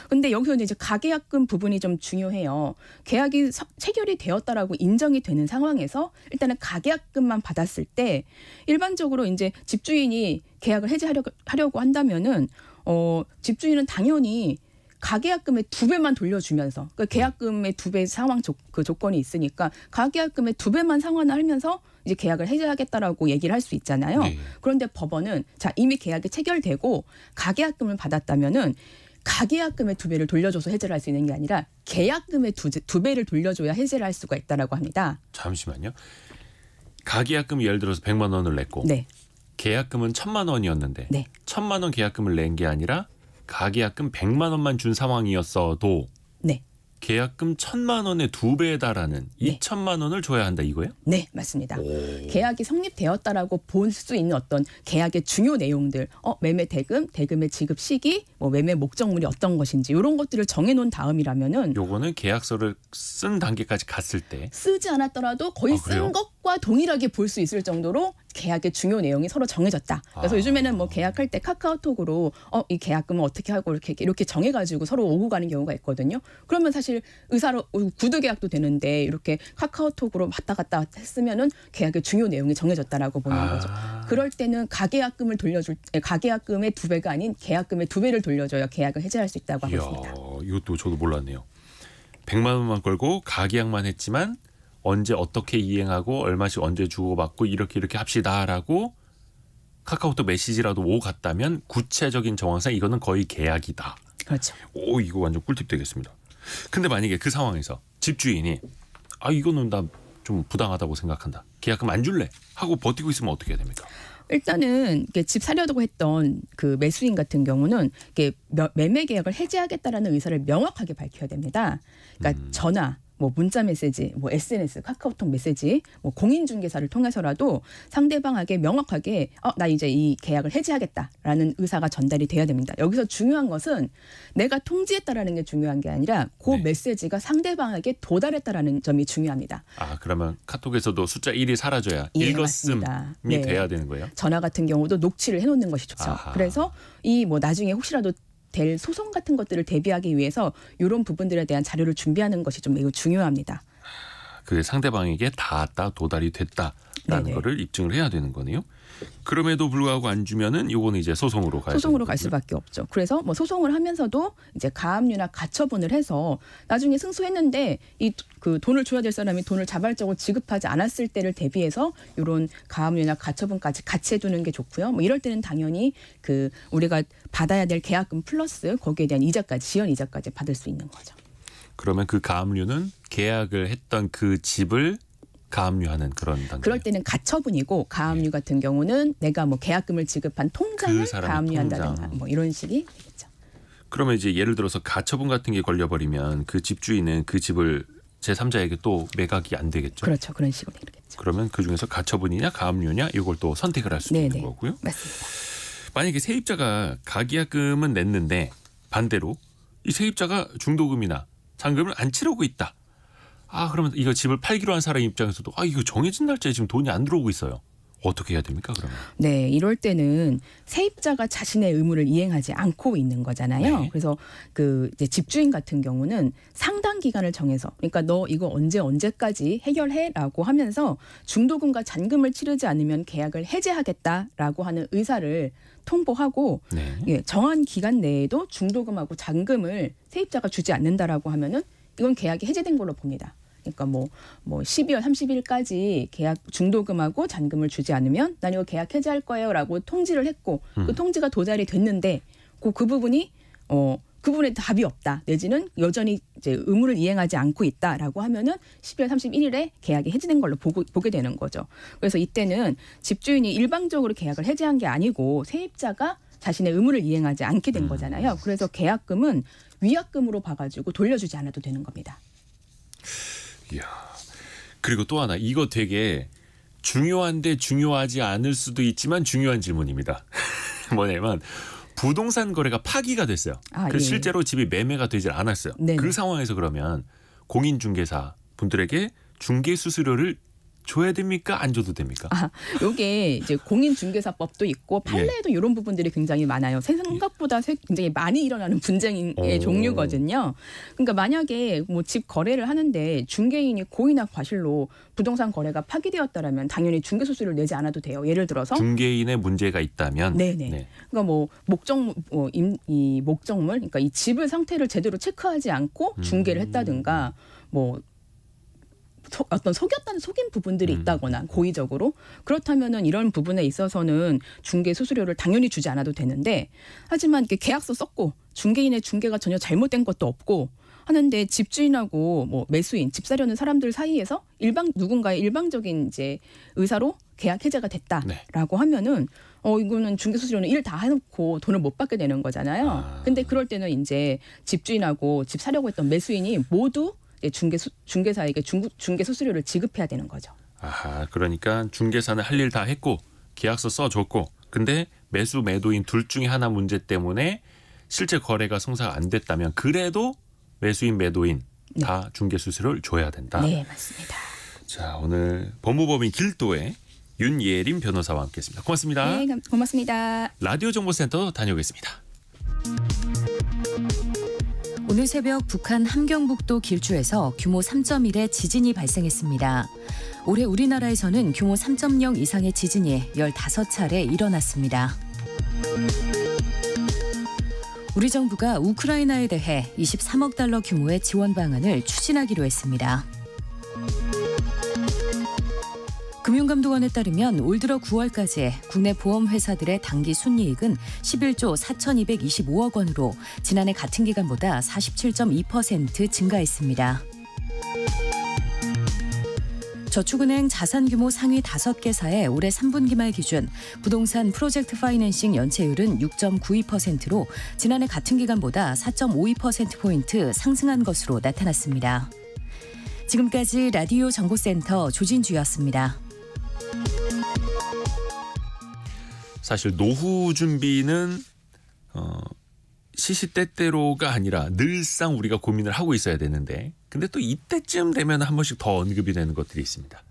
근데 여기서 이제 가계약금 부분이 좀 중요해요. 계약이 체결이 되었다라고 인정이 되는 상황에서 일단은 가계약금만 받았을 때 일반적으로 이제 집주인 집주인이 계약을 해지하려고 한다면은 어 집주인은 당연히 가계약금의 두 배만 돌려주면서 그 계약금의 두 배 상황 조, 그 조건이 있으니까 가계약금의 두 배만 상환을 하면서 이제 계약을 해제하겠다라고 얘기를 할 수 있잖아요. 네. 그런데 법원은 자 이미 계약이 체결되고 가계약금을 받았다면은 가계약금의 두 배를 돌려줘서 해제를 할 수 있는 게 아니라 계약금의 두, 두 배를 돌려줘야 해제를 할 수가 있다라고 합니다. 잠시만요. 가계약금 예를 들어서 100만 원을 냈고 네. 계약금은 천만 원이었는데 네. 천만 원 계약금을 낸 게 아니라 가계약금 백만 원만 준 상황이었어도 계약금 천만 원의 두 배에달하는 네. 이천만 원을 줘야 한다 이거예요? 네, 맞습니다. 오. 계약이 성립되었다라고 볼 수 있는 어떤 계약의 중요 내용들, 어, 매매 대금, 대금의 지급 시기, 뭐 매매 목적물이 어떤 것인지 이런 것들을 정해놓은 다음이라면은 요거는 계약서를 쓴 단계까지 갔을 때 쓰지 않았더라도 거의 아, 쓴 것과 동일하게 볼 수 있을 정도로 계약의 중요 내용이 서로 정해졌다. 그래서 아. 요즘에는 뭐 계약할 때 카카오톡으로 어, 이 계약금은 어떻게 하고 이렇게 이렇게 정해가지고 서로 오고 가는 경우가 있거든요. 그러면 사실 사실 의사로 어, 구두 계약도 되는데 이렇게 카카오톡으로 왔다 갔다 했으면은 계약의 중요 내용이 정해졌다라고 보는 아. 거죠. 그럴 때는 가계약금을 돌려줄 가계약금의 두 배가 아닌 계약금의 두 배를 돌려줘야 계약을 해제할 수 있다고 이 하고 있습니다. 이것도 저도 몰랐네요. 100만 원만 걸고 가계약만 했지만 언제 어떻게 이행하고 얼마씩 언제 주고받고 이렇게 이렇게 합시다라고 카카오톡 메시지라도 오 갔다면 구체적인 정황상 이거는 거의 계약이다. 그렇죠. 오 이거 완전 꿀팁 되겠습니다. 근데 만약에 그 상황에서 집주인이 아 이거는 나 좀 부당하다고 생각한다. 계약금 안 줄래 하고 버티고 있으면 어떻게 해야 됩니까? 일단은 집 사려고 했던 그 매수인 같은 경우는 매매 계약을 해지하겠다라는 의사를 명확하게 밝혀야 됩니다. 그러니까 음. 전화 뭐 문자 메시지, 뭐 SNS, 카카오톡 메시지, 뭐 공인중개사를 통해서라도 상대방에게 명확하게 어, 나 이제 이 계약을 해지하겠다라는 의사가 전달이 돼야 됩니다. 여기서 중요한 것은 내가 통지했다라는 게 중요한 게 아니라 그 네. 메시지가 상대방에게 도달했다라는 점이 중요합니다. 아 그러면 카톡에서도 숫자 1이 사라져야 예, 읽었음이 맞습니다. 네. 돼야 되는 거예요? 전화 같은 경우도 녹취를 해놓는 것이 좋죠. 아하. 그래서 이 뭐 나중에 혹시라도 될 소송 같은 것들을 대비하기 위해서 이런 부분들에 대한 자료를 준비하는 것이 좀 매우 중요합니다. 그 상대방에게 닿았다 도달이 됐다라는 네네. 거를 입증을 해야 되는 거네요. 그럼에도 불구하고 안 주면은 요거는 이제 소송으로 가야 소송으로 갈 수밖에 없죠. 그래서 뭐 소송을 하면서도 이제 가압류나 가처분을 해서 나중에 승소했는데 이 그 돈을 줘야 될 사람이 돈을 자발적으로 지급하지 않았을 때를 대비해서 요런 가압류나 가처분까지 같이 해두는 게 좋고요. 뭐 이럴 때는 당연히 그 우리가 받아야 될 계약금 플러스 거기에 대한 이자까지 지연 이자까지 받을 수 있는 거죠. 그러면 그 가압류는 계약을 했던 그 집을 가압류하는 그런 단계. 그럴 때는 가처분이고 가압류 예. 같은 경우는 내가 뭐 계약금을 지급한 통장을 그 가압류한다든가 통장. 뭐 이런 식이 되겠죠. 그러면 이제 예를 들어서 가처분 같은 게 걸려버리면 그 집주인은 그 집을 제3자에게 또 매각이 안 되겠죠. 그렇죠. 그런 식으로 되겠죠. 그러면 그중에서 가처분이냐 가압류냐 이걸 또 선택을 할 수 있는 거고요. 맞습니다. 만약에 세입자가 가계약금은 냈는데 반대로 이 세입자가 중도금이나 잔금을 안 치르고 있다. 아 그러면 이거 집을 팔기로 한 사람 입장에서도 아 이거 정해진 날짜에 지금 돈이 안 들어오고 있어요. 어떻게 해야 됩니까 그러면? 네, 이럴 때는 세입자가 자신의 의무를 이행하지 않고 있는 거잖아요. 네. 그래서 그 이제 집주인 같은 경우는 상당 기간을 정해서 그러니까 너 이거 언제 언제까지 해결해라고 하면서 중도금과 잔금을 치르지 않으면 계약을 해제하겠다라고 하는 의사를 통보하고 네. 예, 정한 기간 내에도 중도금하고 잔금을 세입자가 주지 않는다라고 하면은 이건 계약이 해제된 걸로 봅니다. 그러니까 뭐뭐 뭐 12월 뭐 30일까지 계약 중도금하고 잔금을 주지 않으면 난 이거 계약 해제할 거예요라고 통지를 했고 그 음. 그 통지가 도달이 됐는데 그, 그 부분이 어그 부분에 답이 없다 내지는 여전히 이제 의무를 이행하지 않고 있다라고 하면은 12월 31일에 계약이 해지된 걸로 보고, 보게 되는 거죠. 그래서 이때는 집주인이 일방적으로 계약을 해제한게 아니고 세입자가 자신의 의무를 이행하지 않게 된 음. 거잖아요. 그래서 계약금은 위약금으로 봐가지고 돌려주지 않아도 되는 겁니다. 이야. 그리고 또 하나 이거 되게 중요한데 중요하지 않을 수도 있지만 중요한 질문입니다. 뭐냐면 부동산 거래가 파기가 됐어요. 아, 예. 그 예. 실제로 집이 매매가 되질 않았어요. 네네. 그 상황에서 그러면 공인중개사 분들에게 중개 수수료를 줘야 됩니까? 안 줘도 됩니까? 아, 요게 이제 공인중개사법도 있고 예. 판례에도 예. 이런 부분들이 굉장히 많아요. 예. 생각보다 굉장히 많이 일어나는 분쟁의 오. 어. 종류거든요. 그러니까 만약에 뭐 집 거래를 하는데 중개인이 고의나 과실로 부동산 거래가 파기되었다라면 당연히 중개 소수를 내지 않아도 돼요. 예를 들어서 중개인의 문제가 있다면 네네. 네. 네. 그러니까 뭐 목적 뭐이 어, 목적물 그러니까 이 집을 상태를 제대로 체크하지 않고 음. 중개를 했다든가 뭐 서, 어떤 속였다는 속인 부분들이 음. 있다거나 고의적으로 그렇다면은 이런 부분에 있어서는 중개 수수료를 당연히 주지 않아도 되는데 하지만 이렇게 계약서 썼고 중개인의 중개가 전혀 잘못된 것도 없고 하는데 집주인하고 뭐 매수인, 집 사려는 사람들 사이에서 일방 누군가의 일방적인 이제 의사로 계약 해제가 됐다라고 네. 하면은 어 이거는 중개 수수료는 일 다 해놓고 돈을 못 받게 되는 거잖아요. 아. 근데 그럴 때는 이제 집주인하고 집 사려고 했던 매수인이 모두 중개 중개사에게 중국 중개 수수료를 지급해야 되는 거죠. 아, 그러니까 중개사는 할 일 다 했고 계약서 써줬고 근데 매수 매도인 둘 중에 하나 문제 때문에 실제 거래가 성사가 안 됐다면 그래도 매수인 매도인 네. 중개 수수료를 줘야 된다. 네, 맞습니다. 자, 오늘 법무법인 길도의 윤예림 변호사와 함께했습니다. 고맙습니다. 네, 고맙습니다. 라디오 정보센터 다녀오겠습니다. 오늘 새벽 북한 함경북도 길주에서 규모 3.1의 지진이 발생했습니다. 올해 우리나라에서는 규모 3.0 이상의 지진이 15차례 일어났습니다. 우리 정부가 우크라이나에 대해 23억 달러 규모의 지원 방안을 추진하기로 했습니다. 금융감독원에 따르면 올 들어 9월까지 국내 보험회사들의 단기 순이익은 11조 4,225억 원으로 지난해 같은 기간보다 47.2% 증가했습니다. 저축은행 자산 규모 상위 5개사의 올해 3분기 말 기준 부동산 프로젝트 파이낸싱 연체율은 6.92%로 지난해 같은 기간보다 4.52%포인트 상승한 것으로 나타났습니다. 지금까지 라디오 정보센터 조진주였습니다. 사실 노후 준비는 어 시시때때로가 아니라 늘상 우리가 고민을 하고 있어야 되는데 근데 또 이때쯤 되면 한 번씩 더 언급이 되는 것들이 있습니다.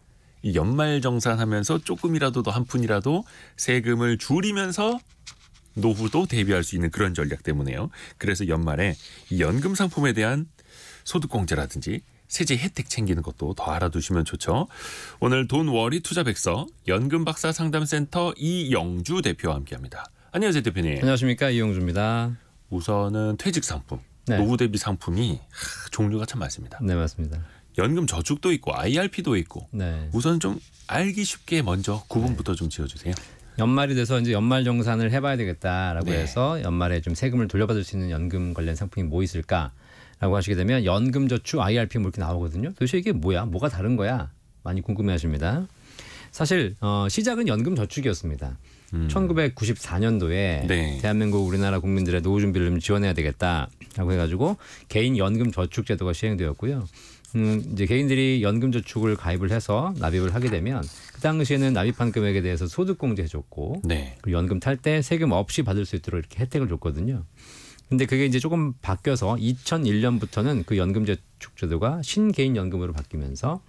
이 연말 정산하면서 조금이라도 더 한 푼이라도 세금을 줄이면서 노후도 대비할 수 있는 그런 전략 때문에요. 그래서 연말에 이 연금 상품에 대한 소득공제라든지 세제 혜택 챙기는 것도 더 알아두시면 좋죠. 오늘 돈워리 투자백서 연금박사 상담센터 이영주 대표와 함께합니다. 안녕하세요 대표님. 안녕하십니까 이영주입니다. 우선은 퇴직 상품, 네. 노후 대비 상품이 하, 종류가 참 많습니다. 네 맞습니다. 연금 저축도 있고 IRP도 있고 네. 우선 좀 알기 쉽게 먼저 구분부터 네. 좀 지어주세요. 연말이 돼서 이제 연말 정산을 해봐야 되겠다라고 네. 해서 연말에 좀 세금을 돌려받을 수 있는 연금 관련 상품이 뭐 있을까 라고 하시게 되면 연금저축 IRP 뭐 이렇게 나오거든요. 도대체 이게 뭐야? 뭐가 다른 거야? 많이 궁금해 하십니다. 사실 어, 시작은 연금저축이었습니다. 음. 1994년도에 네. 대한민국 우리나라 국민들의 노후 준비를 좀 지원해야 되겠다라고 해가지고 개인 연금 저축 제도가 시행되었고요. 음, 이제 개인들이 연금 저축을 가입을 해서 납입을 하게 되면 그 당시에는 납입한 금액에 대해서 소득공제 해줬고 네. 그리고 연금 탈 때 세금 없이 받을 수 있도록 이렇게 혜택을 줬거든요. 근데 그게 이제 조금 바뀌어서 2001년부터는 그 연금저축제도가 신개인 연금으로 바뀌면서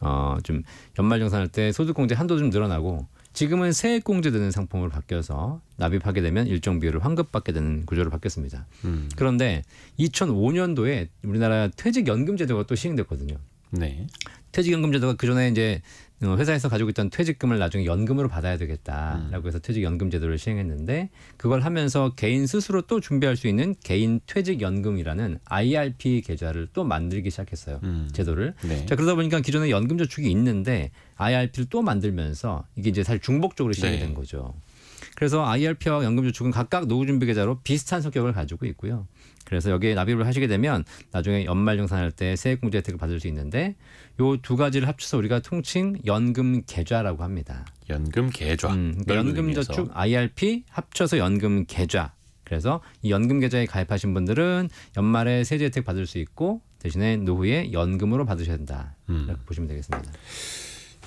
어 좀 연말정산할 때 소득공제 한도 좀 늘어나고 지금은 세액공제 되는 상품으로 바뀌어서 납입하게 되면 일정 비율을 환급받게 되는 구조로 바뀌었습니다. 음. 그런데 2005년도에 우리나라 퇴직연금제도가 또 시행됐거든요. 네. 퇴직연금제도가 그 전에 이제 어, 회사에서 가지고 있던 퇴직금을 나중에 연금으로 받아야 되겠다라고 음. 해서 퇴직연금 제도를 시행했는데 그걸 하면서 개인 스스로 또 준비할 수 있는 개인 퇴직연금이라는 IRP 계좌를 또 만들기 시작했어요. 음. 제도를. 네. 자, 그러다 보니까 기존에 연금 저축이 있는데 IRP를 또 만들면서 이게 이제 사실 중복적으로 시행이 네. 된 거죠. 그래서 IRP와 연금저축은 각각 노후준비계좌로 비슷한 성격을 가지고 있고요. 그래서 여기에 납입을 하시게 되면 나중에 연말정산할 때 세액공제 혜택을 받을 수 있는데 요 두 가지를 합쳐서 우리가 통칭 연금 계좌라고 합니다. 연금 계좌. 음, 그러니까 연금저축 IRP 합쳐서 연금 계좌. 그래서 이 연금 계좌에 가입하신 분들은 연말에 세제 혜택 받을 수 있고 대신에 노후에 연금으로 받으셔야 된다. 음. 이렇게 보시면 되겠습니다.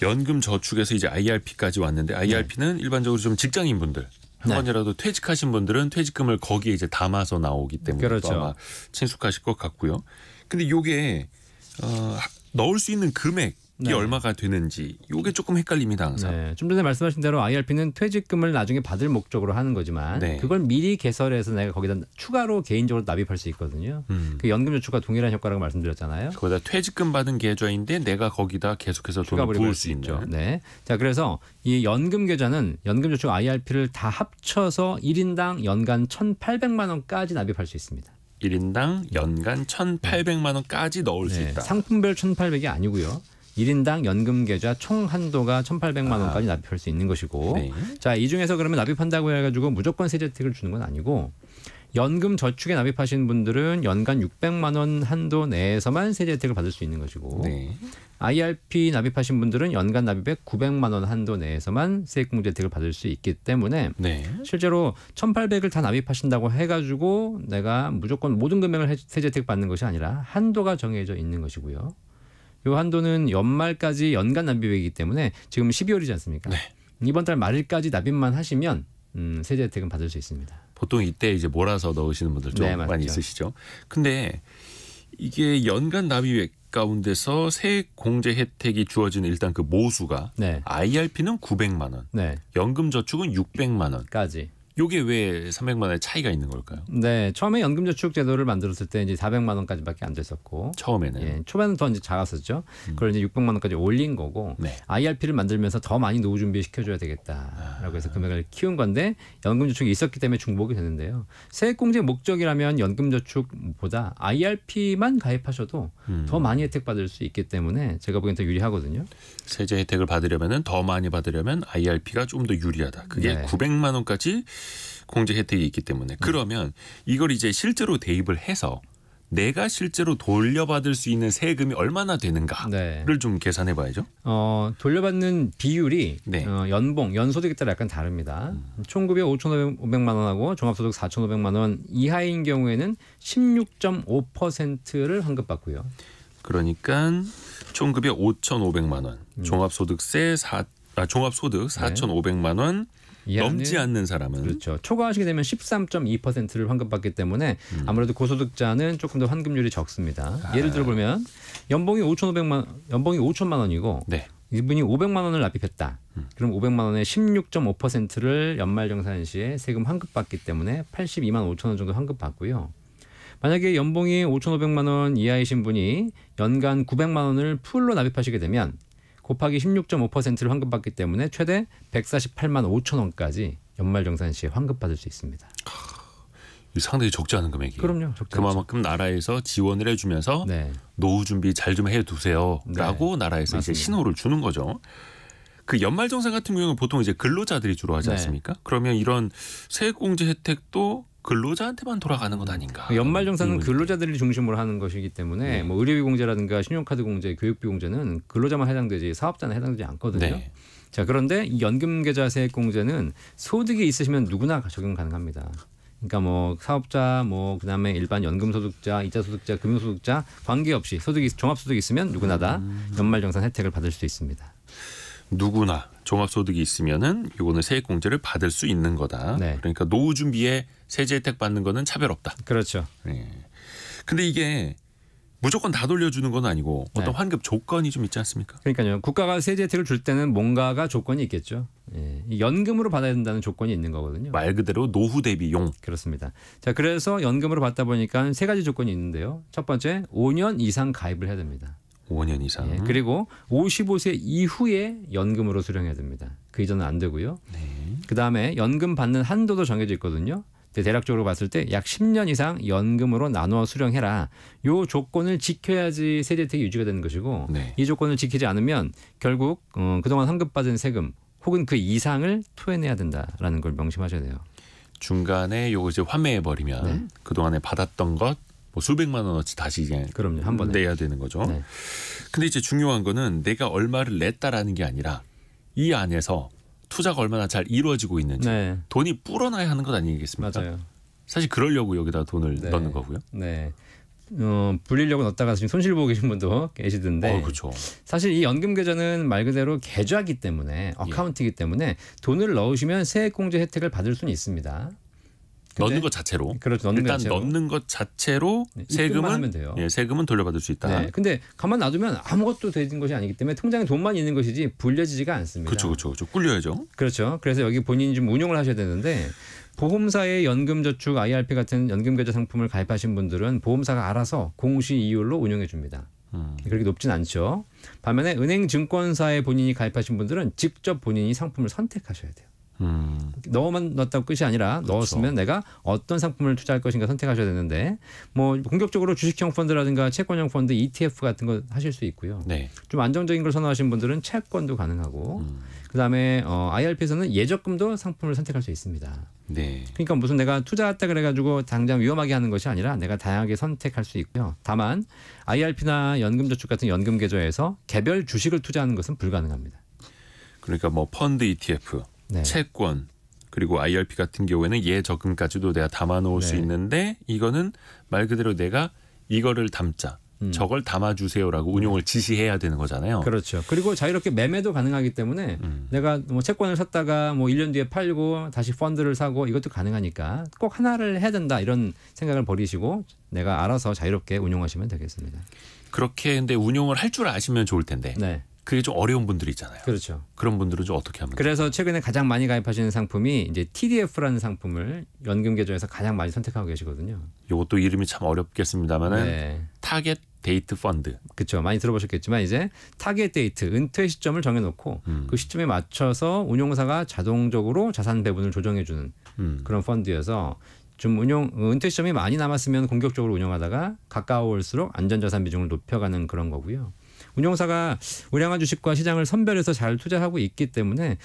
연금 저축에서 이제 IRP까지 왔는데 IRP는 네. 일반적으로 좀 직장인 분들 한 네. 번이라도 퇴직하신 분들은 퇴직금을 거기에 이제 담아서 나오기 때문에 그렇죠. 아마 친숙하실 것 같고요. 근데 요게 어, 넣을 수 있는 금액 이게 네. 얼마가 되는지 이게 조금 헷갈립니다 항상. 네. 좀 전에 말씀하신 대로 IRP는 퇴직금을 나중에 받을 목적으로 하는 거지만 네. 그걸 미리 개설해서 내가 거기다 추가로 개인적으로 납입할 수 있거든요. 음. 그 연금저축과 동일한 효과라고 말씀드렸잖아요. 거기다 퇴직금 받은 계좌인데 내가 거기다 계속해서 돈을 부을 수, 수 있죠. 네. 자 그래서 이 연금 계좌는 연금저축 IRP를 다 합쳐서 1인당 연간 1,800만 원까지 납입할 수 있습니다. 1인당 연간 1,800만 원까지 넣을 네. 수 있다. 상품별 1,800이 아니고요. 1인당 연금 계좌 총 한도가 1,800만 아. 원까지 납입할 수 있는 것이고 네. 자, 이 중에서 그러면 납입한다고 해 가지고 무조건 세제 혜택을 주는 건 아니고 연금 저축에 납입하신 분들은 연간 600만 원 한도 내에서만 세제 혜택을 받을 수 있는 것이고 네. IRP 납입하신 분들은 연간 납입액 900만 원 한도 내에서만 세액공제 혜택을 받을 수 있기 때문에 네. 실제로 1,800을 다 납입하신다고 해가지고 내가 무조건 모든 금액을 세제 혜택 받는 것이 아니라 한도가 정해져 있는 것이고요. 요 한도는 연말까지 연간 납입액이기 때문에 지금 12월이지 않습니까? 네. 이번 달 말일까지 납입만 하시면 음, 세제 혜택은 받을 수 있습니다. 보통 이때 이제 몰아서 넣으시는 분들 좀 네, 많이 있으시죠. 근데 이게 연간 납입액 가운데서 세액 공제 혜택이 주어지는 일단 그 모수가 네. IRP는 900만 원, 네. 연금 저축은 600만 원까지 요게 왜 300만 원의 차이가 있는 걸까요? 네, 처음에 연금저축 제도를 만들었을 때 이제 400만 원까지밖에 안 됐었고 처음에는 예, 초반은 더 이제 작았었죠. 음. 그걸 이제 600만 원까지 올린 거고 네. IRP를 만들면서 더 많이 노후 준비 시켜줘야 되겠다라고 해서 아. 금액을 키운 건데 연금저축이 있었기 때문에 중복이 되는데요. 세액공제 목적이라면 연금저축보다 IRP만 가입하셔도 음. 더 많이 혜택 받을 수 있기 때문에 제가 보기엔 더 유리하거든요. 세제 혜택을 받으려면더 많이 받으려면 IRP가 좀 더 유리하다. 그게 네. 900만 원까지 공제 혜택이 있기 때문에 네. 그러면 이걸 이제 실제로 대입을 해서 내가 실제로 돌려받을 수 있는 세금이 얼마나 되는가를 네. 좀 계산해 봐야죠. 어, 돌려받는 비율이 네. 어, 연봉, 연소득에 따라 약간 다릅니다. 음. 총급이 5,500만 원하고 종합소득 4,500만 원 이하인 경우에는 16.5%를 환급받고요. 그러니까 총급이 5,500만 원, 음. 종합소득세 4 아, 종합소득 4,500만 원, 넘지 않는 사람은 그렇죠. 초과하시게 되면 13.2%를 환급받기 때문에 음. 아무래도 고소득자는 조금 더 환급률이 적습니다. 아. 예를 들어 보면 연봉이 5,500만 연봉이 5천만 원이고 네. 이분이 500만 원을 납입했다. 음. 그럼 500만 원의 16.5%를 연말정산 시에 세금 환급받기 때문에 82만 5천 원 정도 환급받고요. 만약에 연봉이 5,500만 원 이하이신 분이 연간 900만 원을 풀로 납입하시게 되면 곱하기 16.5%를 환급받기 때문에 최대 148만 5천 원까지 연말 정산 시에 환급받을 수 있습니다. 상당히 적지 않은 금액이에요. 그럼요. 그만큼 나라에서 지원을 해주면서 네. 노후 준비 잘 좀 해두세요라고 네. 나라에서 이제 신호를 주는 거죠. 그 연말정산 같은 경우는 보통 이제 근로자들이 주로 하지 네. 않습니까? 그러면 이런 세액공제 혜택도 근로자한테만 돌아가는 것 아닌가. 연말정산은 근로자들을 중심으로 하는 것이기 때문에 네. 뭐 의료비 공제라든가 신용카드 공제, 교육비 공제는 근로자만 해당되지 사업자는 해당되지 않거든요. 네. 자 그런데 연금계좌 세액 공제는 소득이 있으시면 누구나 적용 가능합니다. 그러니까 뭐 사업자 뭐 그다음에 일반 연금 소득자, 이자 소득자, 금융 소득자 관계없이 소득이 종합 소득이 있으면 누구나 다 음. 연말 정산 혜택을 받을 수 있습니다. 누구나 종합소득이 있으면은 요거는 세액공제를 받을 수 있는 거다. 네. 그러니까 노후 준비에 세제 혜택 받는 거는 차별 없다. 그렇죠. 네. 근데 이게 무조건 다 돌려주는 건 아니고 네. 어떤 네. 환급 조건이 좀 있지 않습니까? 그러니까요. 국가가 세제 혜택을 줄 때는 뭔가가 조건이 있겠죠. 예. 연금으로 받아야 된다는 조건이 있는 거거든요. 말 그대로 노후 대비용. 그렇습니다. 자, 그래서 연금으로 받다 보니까 세 가지 조건이 있는데요. 첫 번째, 5년 이상 가입을 해야 됩니다. 5년 예, 이상. 예, 그리고 55세 이후에 연금으로 수령해야 됩니다. 그 이전은 안 되고요. 네. 그 다음에 연금 받는 한도도 정해져 있거든요. 대략적으로 봤을 때 약 10년 이상 연금으로 나누어 수령해라. 요 조건을 지켜야지 세제 혜택이 유지가 되는 것이고 네. 이 조건을 지키지 않으면 결국 어, 그동안 환급받은 세금 혹은 그 이상을 토해내야 된다라는 걸 명심하셔야 돼요. 중간에 요거 이제 환매해 버리면 네. 그동안에 받았던 것뭐 수백만 원어치 다시 이제 그럼요. 한번 내야 되는 거죠. 네. 근데 이제 중요한 거는 내가 얼마를 냈다라는 게 아니라 이 안에서 투자가 얼마나 잘 이루어지고 있는지 네. 돈이 불어나야 하는 것 아니겠습니까? 맞아요. 사실 그러려고 여기다 돈을 네. 넣는 거고요. 네. 어, 불리려고 넣었다가 지금 손실 보고 계신 분도 계시던데. 어, 그렇죠. 사실 이 연금 계좌는 말 그대로 계좌기 때문에 어카운트이기 예. 때문에 돈을 넣으시면 세액공제 혜택을 받을 수는 있습니다. 넣는 것 자체로 그렇죠. 넣는 일단 자체로. 넣는 것 자체로 네, 세금은 예, 세금은 돌려받을 수 있다. 네. 근데 가만 놔두면 아무것도 되는 것이 아니기 때문에 통장에 돈만 있는 것이지 불려지지가 않습니다. 그렇죠, 그렇죠, 그렇죠. 꿀려야죠. 그렇죠. 그래서 여기 본인이 좀 운용을 하셔야 되는데 보험사의 연금저축 IRP 같은 연금계좌 상품을 가입하신 분들은 보험사가 알아서 공시 이율로 운영해 줍니다. 음. 그렇게 높진 않죠. 반면에 은행 증권사에 본인이 가입하신 분들은 직접 본인이 상품을 선택하셔야 돼요. 음. 넣어만 넣었다고 끝이 아니라 그렇죠. 넣었으면 내가 어떤 상품을 투자할 것인가 선택하셔야 되는데 뭐 공격적으로 주식형 펀드라든가 채권형 펀드 ETF 같은 거 하실 수 있고요. 네. 좀 안정적인 걸 선호하시는 분들은 채권도 가능하고 음. 그다음에 어, IRP에서는 예적금도 상품을 선택할 수 있습니다. 네. 그러니까 무슨 내가 투자했다 그래가지고 당장 위험하게 하는 것이 아니라 내가 다양하게 선택할 수 있고요. 다만 IRP나 연금저축 같은 연금 계좌에서 개별 주식을 투자하는 것은 불가능합니다. 그러니까 뭐 펀드 ETF, 네. 채권 그리고 IRP 같은 경우에는 예적금까지도 내가 담아놓을 네. 수 있는데 이거는 말 그대로 내가 이거를 담자. 음. 저걸 담아주세요라고 운용을 지시해야 되는 거잖아요. 그렇죠. 그리고 자유롭게 매매도 가능하기 때문에 음. 내가 뭐 채권을 샀다가 뭐 1년 뒤에 팔고 다시 펀드를 사고 이것도 가능하니까 꼭 하나를 해야 된다 이런 생각을 버리시고 내가 알아서 자유롭게 운용하시면 되겠습니다. 그렇게 근데 운용을 할 줄 아시면 좋을 텐데 네. 그게 좀 어려운 분들이 있잖아요. 그렇죠. 그런 분들은 좀 어떻게 하면 그래서 될까요? 최근에 가장 많이 가입하시는 상품이 이제 TDF라는 상품을 연금 계좌에서 가장 많이 선택하고 계시거든요. 이것도 이름이 참 어렵겠습니다만은 네. 타겟 데이트 펀드. 그렇죠. 많이 들어보셨겠지만 이제 타겟 데이트 은퇴 시점을 정해놓고 음. 그 시점에 맞춰서 운용사가 자동적으로 자산 배분을 조정해주는 음. 그런 펀드여서 좀 운용 은퇴 시점이 많이 남았으면 공격적으로 운영하다가 가까워올수록 안전자산 비중을 높여가는 그런 거고요. 운용사가 우량한 주식과 시장을 선별해서 잘 투자하고 있기 때문에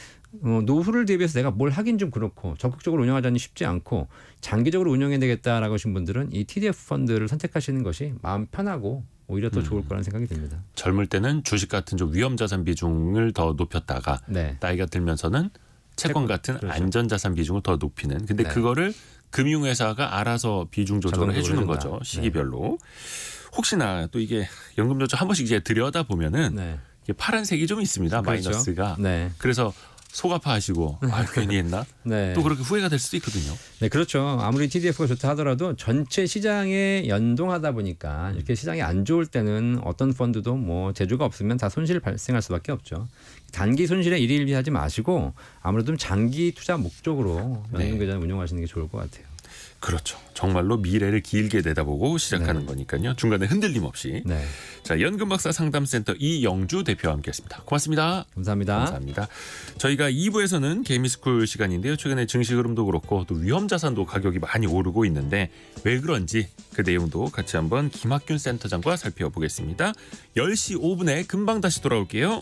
어, 노후를 대비해서 내가 뭘 하긴 좀 그렇고 적극적으로 운영하자니 쉽지 않고 장기적으로 운영해야 되겠다라고 하신 분들은 이 TDF 펀드를 선택하시는 것이 마음 편하고 오히려 더 좋을 음. 거라는 생각이 듭니다. 젊을 때는 주식 같은 좀 위험 자산 비중을 더 높였다가 네. 나이가 들면서는 채권 같은 그렇죠. 안전 자산 비중을 더 높이는 근데 네. 그거를 금융회사가 알아서 비중 조절을 해주는 거죠 네. 시기별로. 네. 혹시나 또 이게 연금저축한 번씩 이제 들여다 보면은 네. 이게 파란색이 좀 있습니다 그렇죠. 마이너스가. 네. 그래서 속 아파하시고 네. 아 괜히 했나 네. 또 그렇게 후회가 될 수도 있거든요. 네 그렇죠. 아무리 TDF가 좋다 하더라도 전체 시장에 연동하다 보니까 이렇게 시장이 안 좋을 때는 어떤 펀드도 뭐 재주가 없으면 다 손실 발생할 수밖에 없죠. 단기 손실에 일일비하지 마시고 아무래도 좀 장기 투자 목적으로 네. 연금 계좌 운용하시는게 좋을 것 같아요. 그렇죠. 정말로 미래를 길게 내다보고 시작하는 네. 거니까요. 중간에 흔들림 없이. 네. 자, 연금박사 상담센터 이영주 대표와 함께했습니다. 고맙습니다. 감사합니다. 감사합니다. 저희가 2부에서는 개미스쿨 시간인데요. 최근에 증시 흐름도 그렇고 또 위험자산도 가격이 많이 오르고 있는데 왜 그런지 그 내용도 같이 한번 김학균 센터장과 살펴보겠습니다. 10시 5분에 금방 다시 돌아올게요.